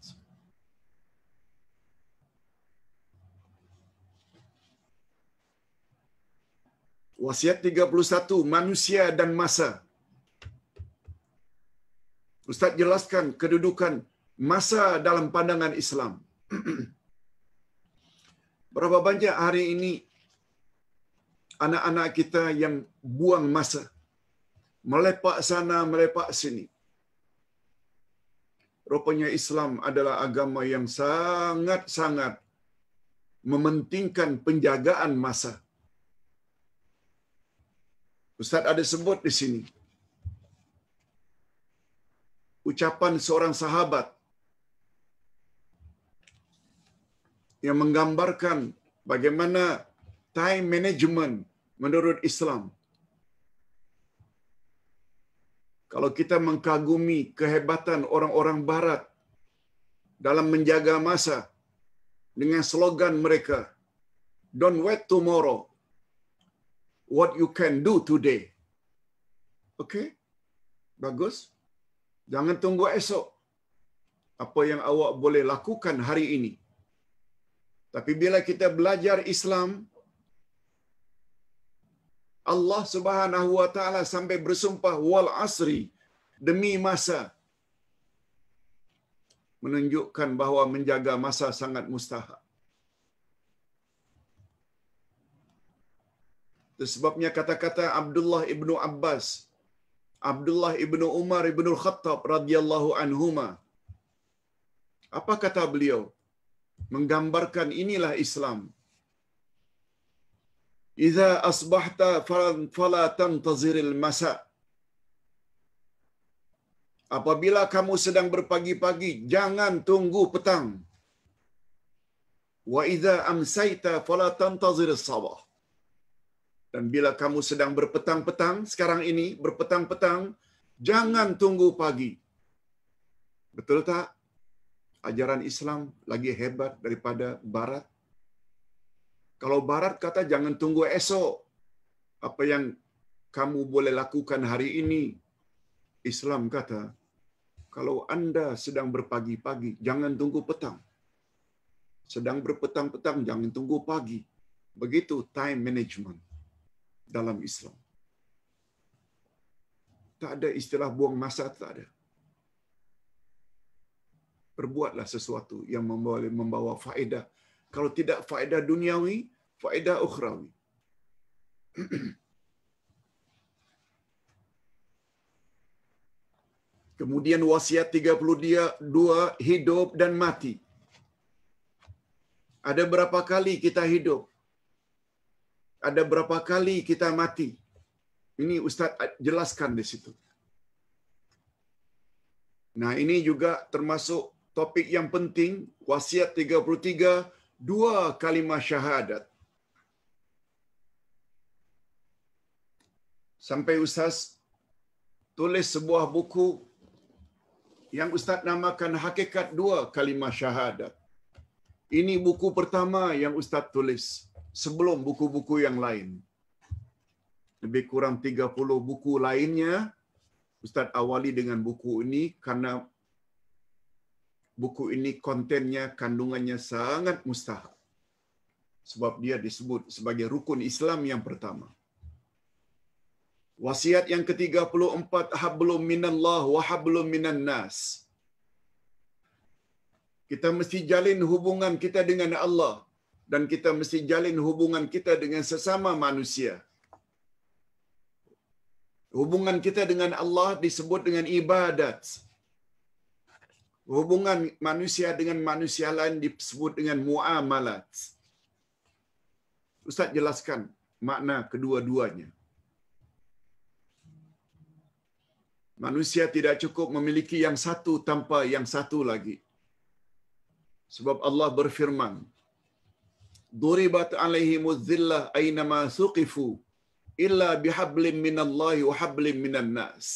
Wasiat 31, manusia dan masa. Ustaz jelaskan kedudukan masa dalam pandangan Islam. Berapa banyak hari ini anak-anak kita yang buang masa melepak sana melepak sini. Rupanya Islam adalah agama yang sangat-sangat mementingkan penjagaan masa. Ustaz ada sebut di sini ucapan seorang sahabat yang menggambarkan bagaimana time management menurut Islam. Kalau kita mengkagumi kehebatan orang-orang barat dalam menjaga masa dengan slogan mereka don't wait tomorrow what you can do today. Okay, Bagus. Jangan tunggu esok. Apa yang awak boleh lakukan hari ini? Tapi bila kita belajar Islam, Allah Subhanahu wa taala sampai bersumpah wal asri demi masa menunjukkan bahawa menjaga masa sangat mustahak. sebabnya kata-kata Abdullah ibnu Abbas, Abdullah ibnu Umar ibnu Khattab radhiyallahu anhuma. Apa kata beliau? menggambarkan inilah Islam. Iza asbahta fala al masa. Apabila kamu sedang berpagi-pagi, jangan tunggu petang. Wa iza amsaita fala tantaziril sabah. Dan bila kamu sedang berpetang-petang sekarang ini, berpetang-petang, jangan tunggu pagi. Betul tak? ajaran Islam lagi hebat daripada Barat. Kalau Barat kata jangan tunggu esok, apa yang kamu boleh lakukan hari ini, Islam kata, kalau anda sedang berpagi-pagi, jangan tunggu petang. Sedang berpetang-petang, jangan tunggu pagi. Begitu time management dalam Islam. Tak ada istilah buang masa, tak ada berbuatlah sesuatu yang membawa membawa faedah. Kalau tidak faedah duniawi, faedah ukhrawi. Kemudian wasiat dia dua hidup dan mati. Ada berapa kali kita hidup? Ada berapa kali kita mati? Ini ustaz jelaskan di situ. Nah, ini juga termasuk topik yang penting wasiat 33 dua kalimah syahadat sampai ustaz tulis sebuah buku yang ustaz namakan hakikat dua kalimah syahadat ini buku pertama yang ustaz tulis sebelum buku-buku yang lain lebih kurang 30 buku lainnya ustaz awali dengan buku ini karena buku ini kontennya kandungannya sangat mustahak sebab dia disebut sebagai rukun Islam yang pertama. Wasiat yang ke-34 hablum minallah wa hablum minan nas. Kita mesti jalin hubungan kita dengan Allah dan kita mesti jalin hubungan kita dengan sesama manusia. Hubungan kita dengan Allah disebut dengan ibadat hubungan manusia dengan manusia lain disebut dengan muamalat. Ustaz jelaskan makna kedua-duanya. Manusia tidak cukup memiliki yang satu tanpa yang satu lagi. Sebab Allah berfirman, "Duribat alaihimu dhillah ainama ma suqifu illa bihablim minallahi wa hablim minan nas."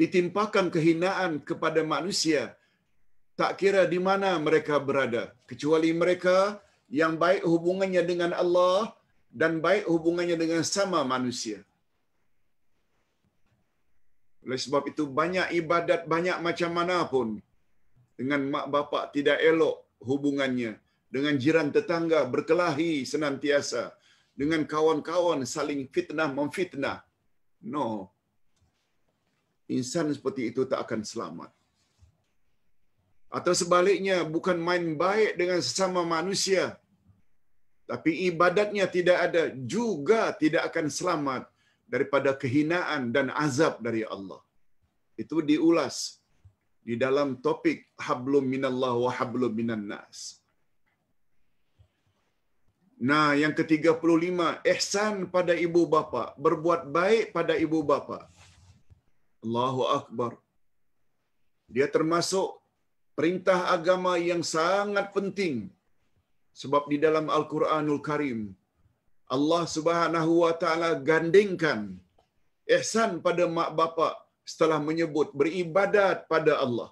ditimpakan kehinaan kepada manusia tak kira di mana mereka berada kecuali mereka yang baik hubungannya dengan Allah dan baik hubungannya dengan sama manusia oleh sebab itu banyak ibadat banyak macam mana pun dengan mak bapak tidak elok hubungannya dengan jiran tetangga berkelahi senantiasa dengan kawan-kawan saling fitnah memfitnah no insan seperti itu tak akan selamat. Atau sebaliknya, bukan main baik dengan sesama manusia, tapi ibadatnya tidak ada, juga tidak akan selamat daripada kehinaan dan azab dari Allah. Itu diulas di dalam topik hablum minallah wa hablum minan nas. Nah, yang ke-35, ihsan pada ibu bapa, berbuat baik pada ibu bapa. Allahu Akbar. Dia termasuk perintah agama yang sangat penting sebab di dalam Al-Quranul Karim Allah Subhanahu wa taala gandingkan ihsan pada mak bapa setelah menyebut beribadat pada Allah.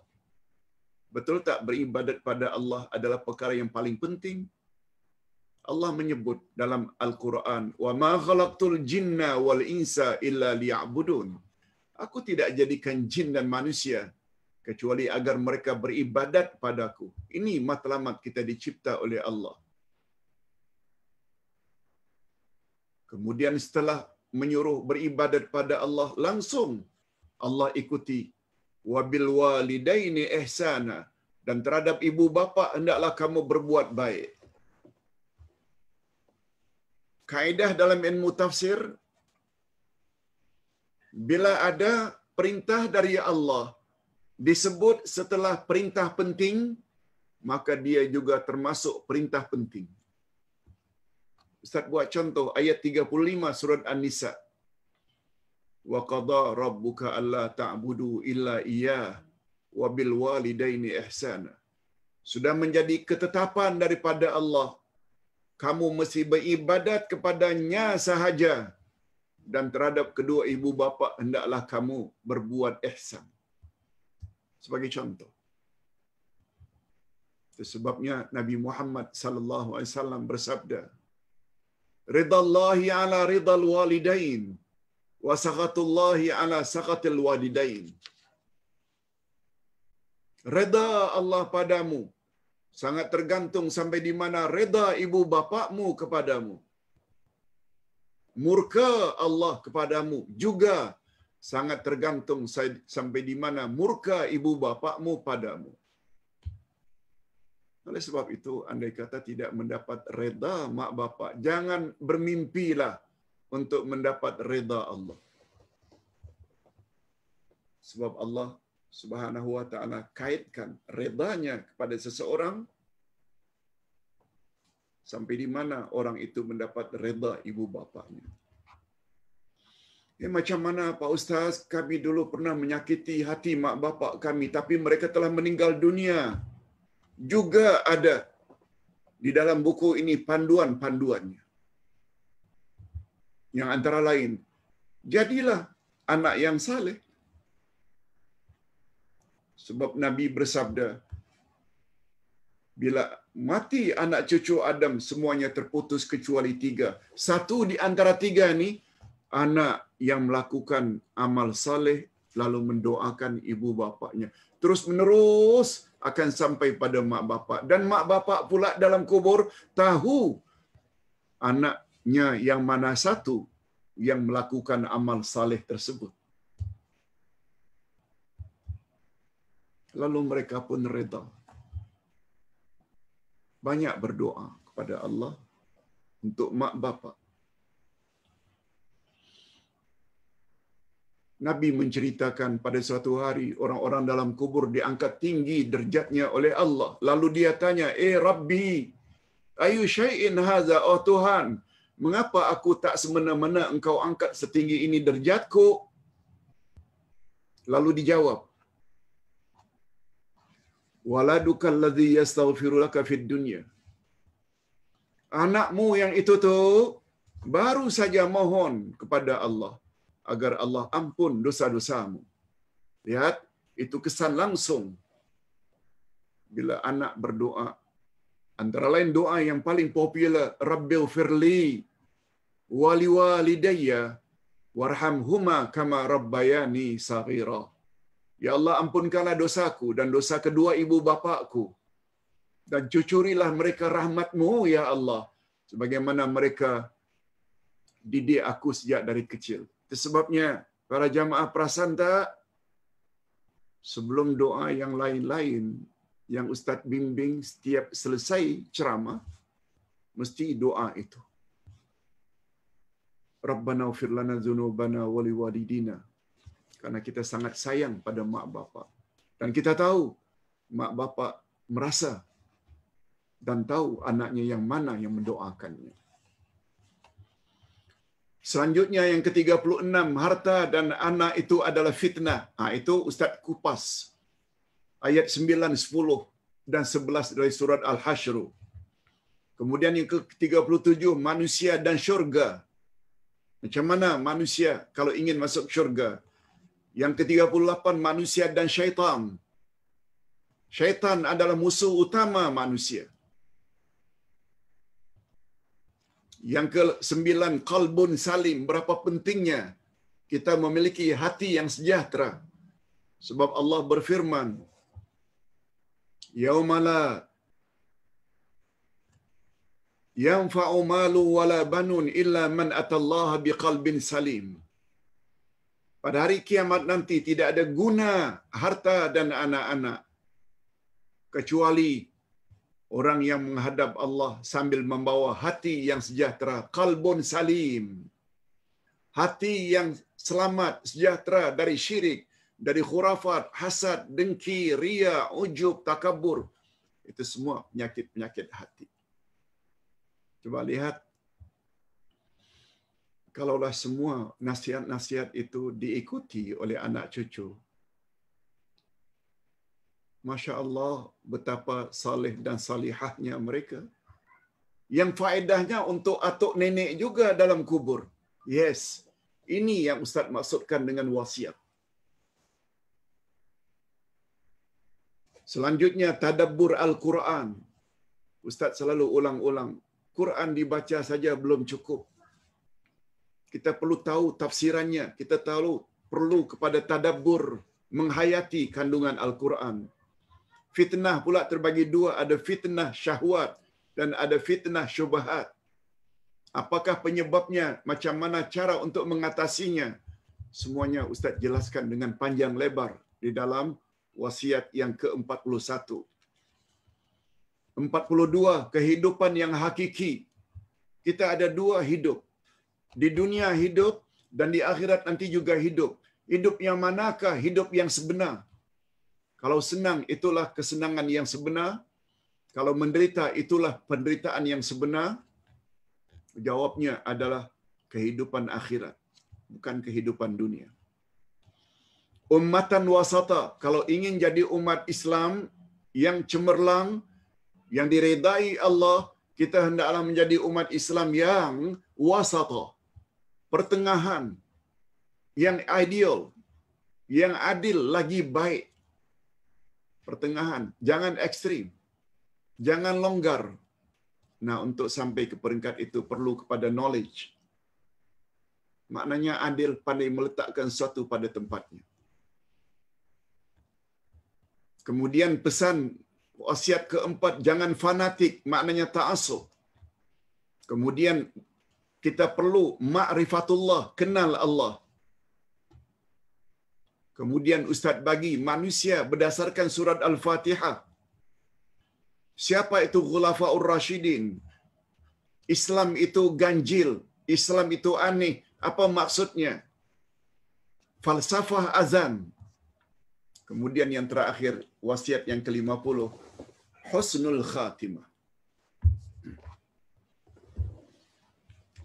Betul tak beribadat pada Allah adalah perkara yang paling penting? Allah menyebut dalam Al-Quran, "Wa ma khalaqtul jinna wal insa illa liya'budun." Aku tidak jadikan jin dan manusia kecuali agar mereka beribadat padaku. Ini matlamat kita dicipta oleh Allah. Kemudian setelah menyuruh beribadat pada Allah langsung Allah ikuti wabil walidaini ihsana dan terhadap ibu bapa hendaklah kamu berbuat baik. Kaidah dalam ilmu tafsir bila ada perintah dari Allah disebut setelah perintah penting maka dia juga termasuk perintah penting Ustaz buat contoh ayat 35 surat An-Nisa Wa qada rabbuka alla ta'budu illa iya wa bil walidaini ihsana sudah menjadi ketetapan daripada Allah kamu mesti beribadat kepadanya sahaja dan terhadap kedua ibu bapa hendaklah kamu berbuat ihsan. Sebagai contoh. Sebabnya Nabi Muhammad sallallahu alaihi wasallam bersabda, "Ridallahi ala ridal walidain wa sakhatullahi ala sakhatil walidain." Reda Allah padamu sangat tergantung sampai di mana reda ibu bapakmu kepadamu murka Allah kepadamu juga sangat tergantung sampai di mana murka ibu bapakmu padamu. Oleh sebab itu, andai kata tidak mendapat reda mak bapak, jangan bermimpilah untuk mendapat reda Allah. Sebab Allah subhanahu wa ta'ala kaitkan redanya kepada seseorang sampai di mana orang itu mendapat reda ibu bapanya. Eh, macam mana Pak Ustaz, kami dulu pernah menyakiti hati mak bapak kami tapi mereka telah meninggal dunia. Juga ada di dalam buku ini panduan-panduannya. Yang antara lain, jadilah anak yang saleh. Sebab Nabi bersabda, bila mati anak cucu Adam semuanya terputus kecuali tiga. Satu di antara tiga ini anak yang melakukan amal saleh lalu mendoakan ibu bapaknya. Terus menerus akan sampai pada mak bapak. Dan mak bapak pula dalam kubur tahu anaknya yang mana satu yang melakukan amal saleh tersebut. Lalu mereka pun redha banyak berdoa kepada Allah untuk mak bapa. Nabi menceritakan pada suatu hari orang-orang dalam kubur diangkat tinggi derjatnya oleh Allah. Lalu dia tanya, "Eh Rabbi, ayu syai'in haza oh Tuhan, mengapa aku tak semena-mena engkau angkat setinggi ini derjatku?" Lalu dijawab, waladuka alladhi yastaghfiru laka fid dunya anakmu yang itu tu baru saja mohon kepada Allah agar Allah ampun dosa-dosamu lihat itu kesan langsung bila anak berdoa antara lain doa yang paling popular rabbil firli wali walidayya warhamhuma kama rabbayani saghira Ya Allah ampunkanlah dosaku dan dosa kedua ibu bapakku. Dan cucurilah mereka rahmatmu, Ya Allah. Sebagaimana mereka didik aku sejak dari kecil. Itu sebabnya para jamaah perasan tak? Sebelum doa yang lain-lain yang Ustaz bimbing setiap selesai ceramah, mesti doa itu. Rabbana ufirlana zunubana waliwalidina Karena kita sangat sayang pada mak bapa dan kita tahu mak bapa merasa dan tahu anaknya yang mana yang mendoakannya. Selanjutnya yang ke-36, harta dan anak itu adalah fitnah. Ah itu Ustaz Kupas. Ayat 9, 10 dan 11 dari surat Al-Hashr. Kemudian yang ke-37, manusia dan syurga. Macam mana manusia kalau ingin masuk syurga? Yang ke-38 manusia dan syaitan. Syaitan adalah musuh utama manusia. Yang ke-9 kalbun salim berapa pentingnya kita memiliki hati yang sejahtera. Sebab Allah berfirman Yaumala yanfa'u malu wala banun illa man atallaha biqalbin salim pada hari kiamat nanti tidak ada guna harta dan anak-anak kecuali orang yang menghadap Allah sambil membawa hati yang sejahtera, kalbun salim. Hati yang selamat, sejahtera dari syirik, dari khurafat, hasad, dengki, ria, ujub, takabur. Itu semua penyakit-penyakit hati. Coba lihat kalaulah semua nasihat-nasihat itu diikuti oleh anak cucu, Masya Allah betapa salih dan salihahnya mereka. Yang faedahnya untuk atuk nenek juga dalam kubur. Yes, ini yang Ustaz maksudkan dengan wasiat. Selanjutnya, tadabbur Al-Quran. Ustaz selalu ulang-ulang. Quran dibaca saja belum cukup kita perlu tahu tafsirannya, kita tahu perlu kepada tadabbur menghayati kandungan Al-Quran. Fitnah pula terbagi dua, ada fitnah syahwat dan ada fitnah syubhat. Apakah penyebabnya, macam mana cara untuk mengatasinya? Semuanya Ustaz jelaskan dengan panjang lebar di dalam wasiat yang ke-41. 42 kehidupan yang hakiki. Kita ada dua hidup di dunia hidup dan di akhirat nanti juga hidup. Hidup yang manakah hidup yang sebenar? Kalau senang itulah kesenangan yang sebenar. Kalau menderita itulah penderitaan yang sebenar. Jawabnya adalah kehidupan akhirat, bukan kehidupan dunia. Ummatan wasata, kalau ingin jadi umat Islam yang cemerlang, yang diredai Allah, kita hendaklah menjadi umat Islam yang wasata pertengahan yang ideal, yang adil lagi baik. Pertengahan, jangan ekstrim, jangan longgar. Nah, untuk sampai ke peringkat itu perlu kepada knowledge. Maknanya adil pandai meletakkan sesuatu pada tempatnya. Kemudian pesan wasiat keempat, jangan fanatik, maknanya tak Kemudian kita perlu makrifatullah, kenal Allah. Kemudian Ustaz bagi manusia berdasarkan surat Al-Fatihah. Siapa itu Ghulafa'ur Rashidin? Islam itu ganjil. Islam itu aneh. Apa maksudnya? Falsafah azan. Kemudian yang terakhir, wasiat yang kelima puluh, Husnul Khatimah.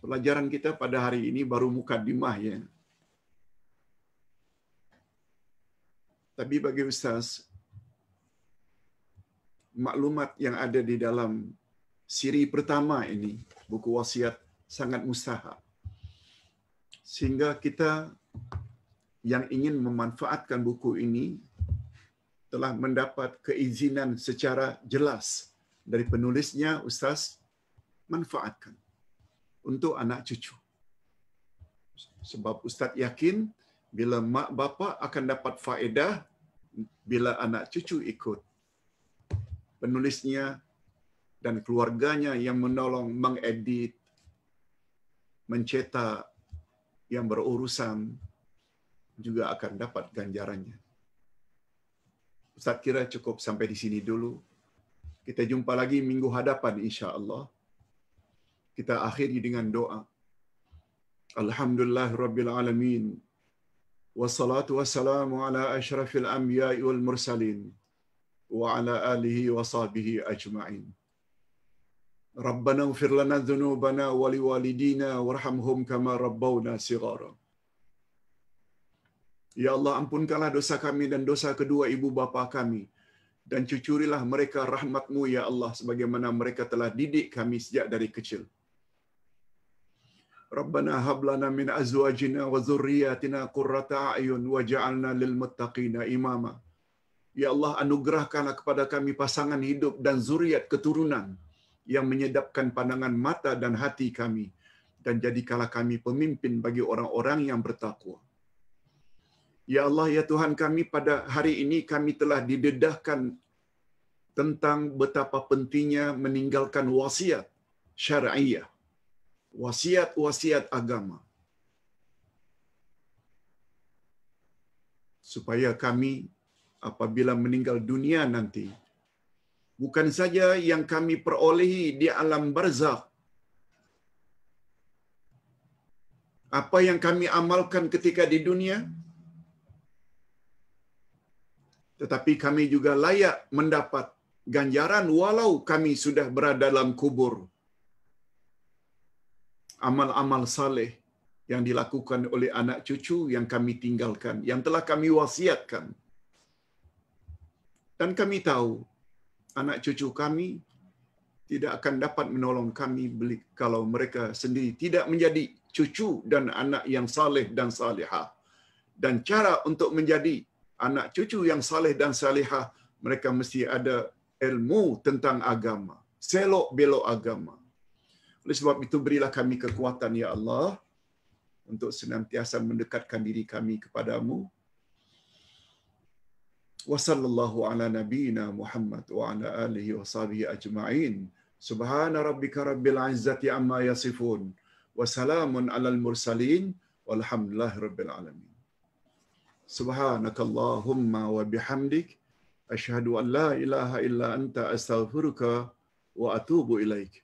pelajaran kita pada hari ini baru mukadimah ya. Tapi bagi Ustaz, maklumat yang ada di dalam siri pertama ini, buku wasiat sangat mustahak. Sehingga kita yang ingin memanfaatkan buku ini telah mendapat keizinan secara jelas dari penulisnya, Ustaz, manfaatkan untuk anak cucu. Sebab Ustaz yakin bila mak bapa akan dapat faedah bila anak cucu ikut penulisnya dan keluarganya yang menolong mengedit, mencetak, yang berurusan juga akan dapat ganjarannya. Ustaz kira cukup sampai di sini dulu. Kita jumpa lagi minggu hadapan insya Allah kita akhiri dengan doa. Alhamdulillah Rabbil Alamin. Wassalatu wassalamu ala ashrafil anbiya'i wal mursalin. Wa ala alihi wa sahbihi ajma'in. Rabbana ufir lana dhunubana wa liwalidina warhamhum kama rabbawna sigara. Ya Allah ampunkanlah dosa kami dan dosa kedua ibu bapa kami dan cucurilah mereka rahmatmu ya Allah sebagaimana mereka telah didik kami sejak dari kecil. Rabbana ربنا هب لنا من ازواجنا وذرياتنا قرة اعين lil للمتقين imama. Ya Allah anugerahkanlah kepada kami pasangan hidup dan zuriat keturunan yang menyedapkan pandangan mata dan hati kami dan jadikanlah kami pemimpin bagi orang-orang yang bertakwa. Ya Allah ya Tuhan kami pada hari ini kami telah didedahkan tentang betapa pentingnya meninggalkan wasiat syariah wasiat-wasiat agama. Supaya kami apabila meninggal dunia nanti, bukan saja yang kami perolehi di alam barzakh, apa yang kami amalkan ketika di dunia, tetapi kami juga layak mendapat ganjaran walau kami sudah berada dalam kubur. amal-amal saleh yang dilakukan oleh anak cucu yang kami tinggalkan, yang telah kami wasiatkan. Dan kami tahu anak cucu kami tidak akan dapat menolong kami kalau mereka sendiri tidak menjadi cucu dan anak yang saleh dan salihah. Dan cara untuk menjadi anak cucu yang saleh dan salihah, mereka mesti ada ilmu tentang agama, selok belok agama. Oleh sebab itu, berilah kami kekuatan, Ya Allah, untuk senantiasa mendekatkan diri kami kepadamu. Wassallallahu ala nabiyina Muhammad wa ala alihi wa sahbihi ajma'in. Subhana rabbika rabbil izzati amma yasifun. Wa salamun ala al-mursalin. Walhamdulillah rabbil alamin. Subhanakallahumma wa bihamdik. Ashadu an la ilaha illa anta astaghfiruka wa atubu ilaikum.